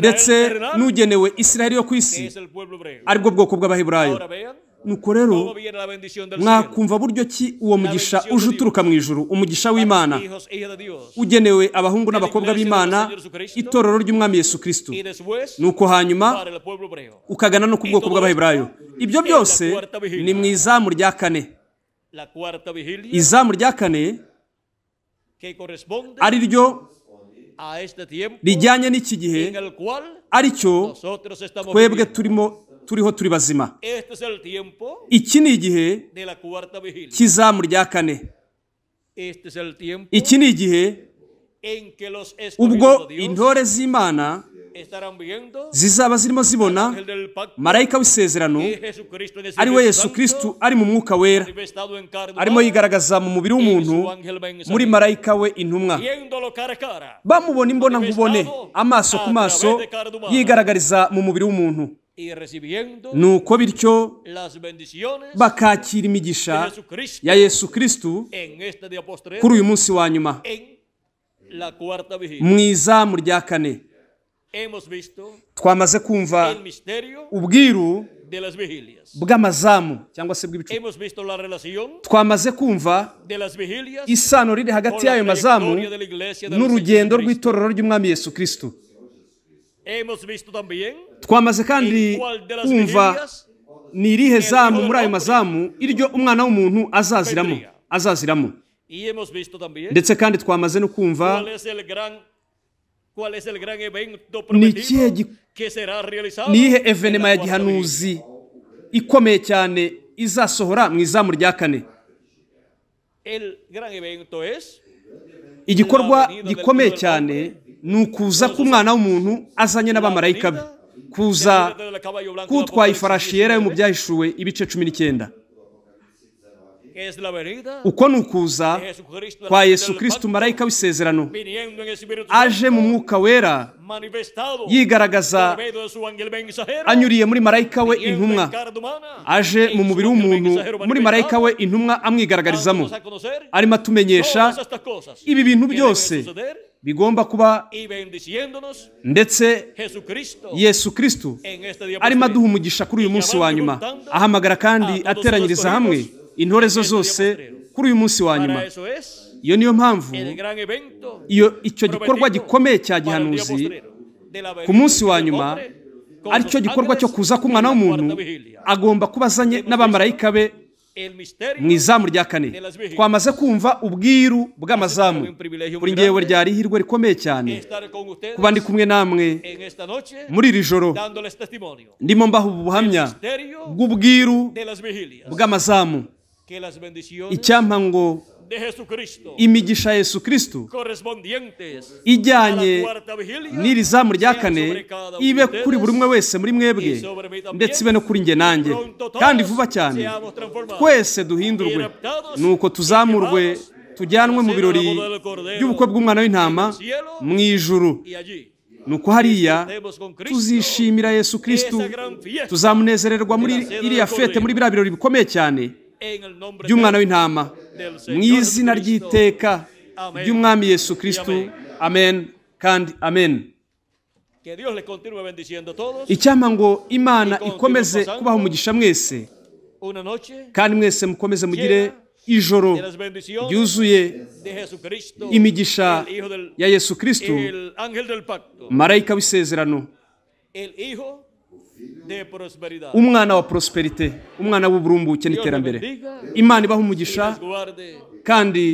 ndetse n'ugenewe isiraheli yo ku isi aribwo bwoko bw'abaheburayo nuko rero mwakumva buryo ki uwo mugisha uje uturuka mu ijuru umugisha w'imana e ugenewe abahungu n'abakobwa b'imana itorero ry'umwami Yesu kirisito nuko hanyuma ukagana no ku bwoko bw'abaheburayo ibyo byose ni mu izamu rya kane izamu rya kane ari ryo rijyanye n'iki gihe aricyo twebwe turimo turiho turi bazima iki ni igihe cy'izamu rya kane iki ni igihe ubwo intore z'imana zizaba zirimo zibona marayika w'isezerano ari we yesu kirisitu ari mu mwuka wera arimo yigaragaza mu mubiri w'umuntu muri marayika we intumwa bamubona imbona nkubone amaso ku maso yigaragariza mu mubiri w'umuntu nuko bityo bakakira imigisha ya yesu kirisitu kuri uyu munsi wa nyuma mu izamu rya kane twamaze kumva ubwiru bw'amazamu cyangwa se bw'ibicu twamaze kumva isano riri hagati y'ayo mazamu n'urugendo rw'itorero ry'umwami yesu kirisitu twamaze kandi kumva ni irihe zamu muri ayo mazamu iryo umwana w'umuntu azaziramo azaziramo ndetse kandi twamaze no kumva ni ikihe ni evenema ya gihanuzi ikomeye cyane izasohora mu izamu rya kane igikorwa gikomeye cyane ni ukuza k'umwana w'umuntu azanye n'abamarayika be kuza k'utwaye ifarashi yera mu byahishuwe ibice cumi n'icyenda uko ni ukuza kwa yesu kirisiti marayika w'isezerano aje mu mwuka wera yigaragaza anyuriye muri marayika we intumwa aje mu mubiri w'umuntu muri marayika we intumwa amwigaragarizamo arimo atumenyesha ibi bintu byose bigomba kuba ndetse yesu kirisitu arimo aduha umugisha kuri uyu munsi wa nyuma ahamagara kandi ateranyiriza hamwe intore zo zose kuri uyu munsi wa nyuma iyo niyo mpamvu iyo icyo gikorwa gikomeye cya gihanuzi ku munsi wa nyuma aricyo gikorwa cyo kuza k'umwana w'umuntu agomba kuba azanye n'abamarayika be mu izamu rya kane twamaze kumva ubwiru bw'amazamu buri ngewe ryari ihirwe rikomeye cyane kuba ndi kumwe namwe muri iri joro ndimo mbaha ubuhamya bw'ubwiru bw'amazamu icyampa ngo imigisha yesu Kristu ijyanye n'iri zamu rya kane ibe kuri buri umwe wese muri mwebwe ndetse ibe no kuri njye nanjye kandi vuba cyane twese duhindurwe nuko tuzamurwe tujyanwe mu birori by'ubukwe bw'umwana w'intama mu ijuru nuko hariya tuzishimira yesu Kristu tuzamunezererwa muri iriya fete muri biriya birori bikomeye cyane by'umwana w'intama mu izina ry'iteka ry'umwami yesu kirisito amen kandi amen icyampa ngo imana ikomeze kubaha umugisha mwese kandi mwese mukomeze mugire ijoro ryuzuye imigisha ya yesu kirisito marayika w'isezerano umwana wa porosiperite umwana w'uburumbuke n'iterambere imana ibaha umugisha kandi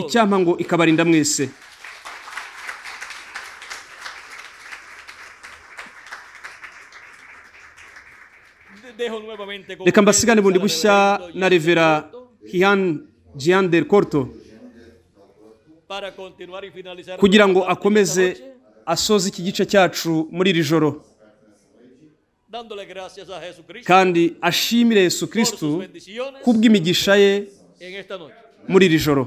icyampa ngo ikabarinda mwese reka mbasigane bundi bushya na revera hihan jean del corto kugira ngo akomeze asoze iki gice cyacu muri iri joro kandi ashimire yesu kirisitu kubw'imigisha ye muri iri joro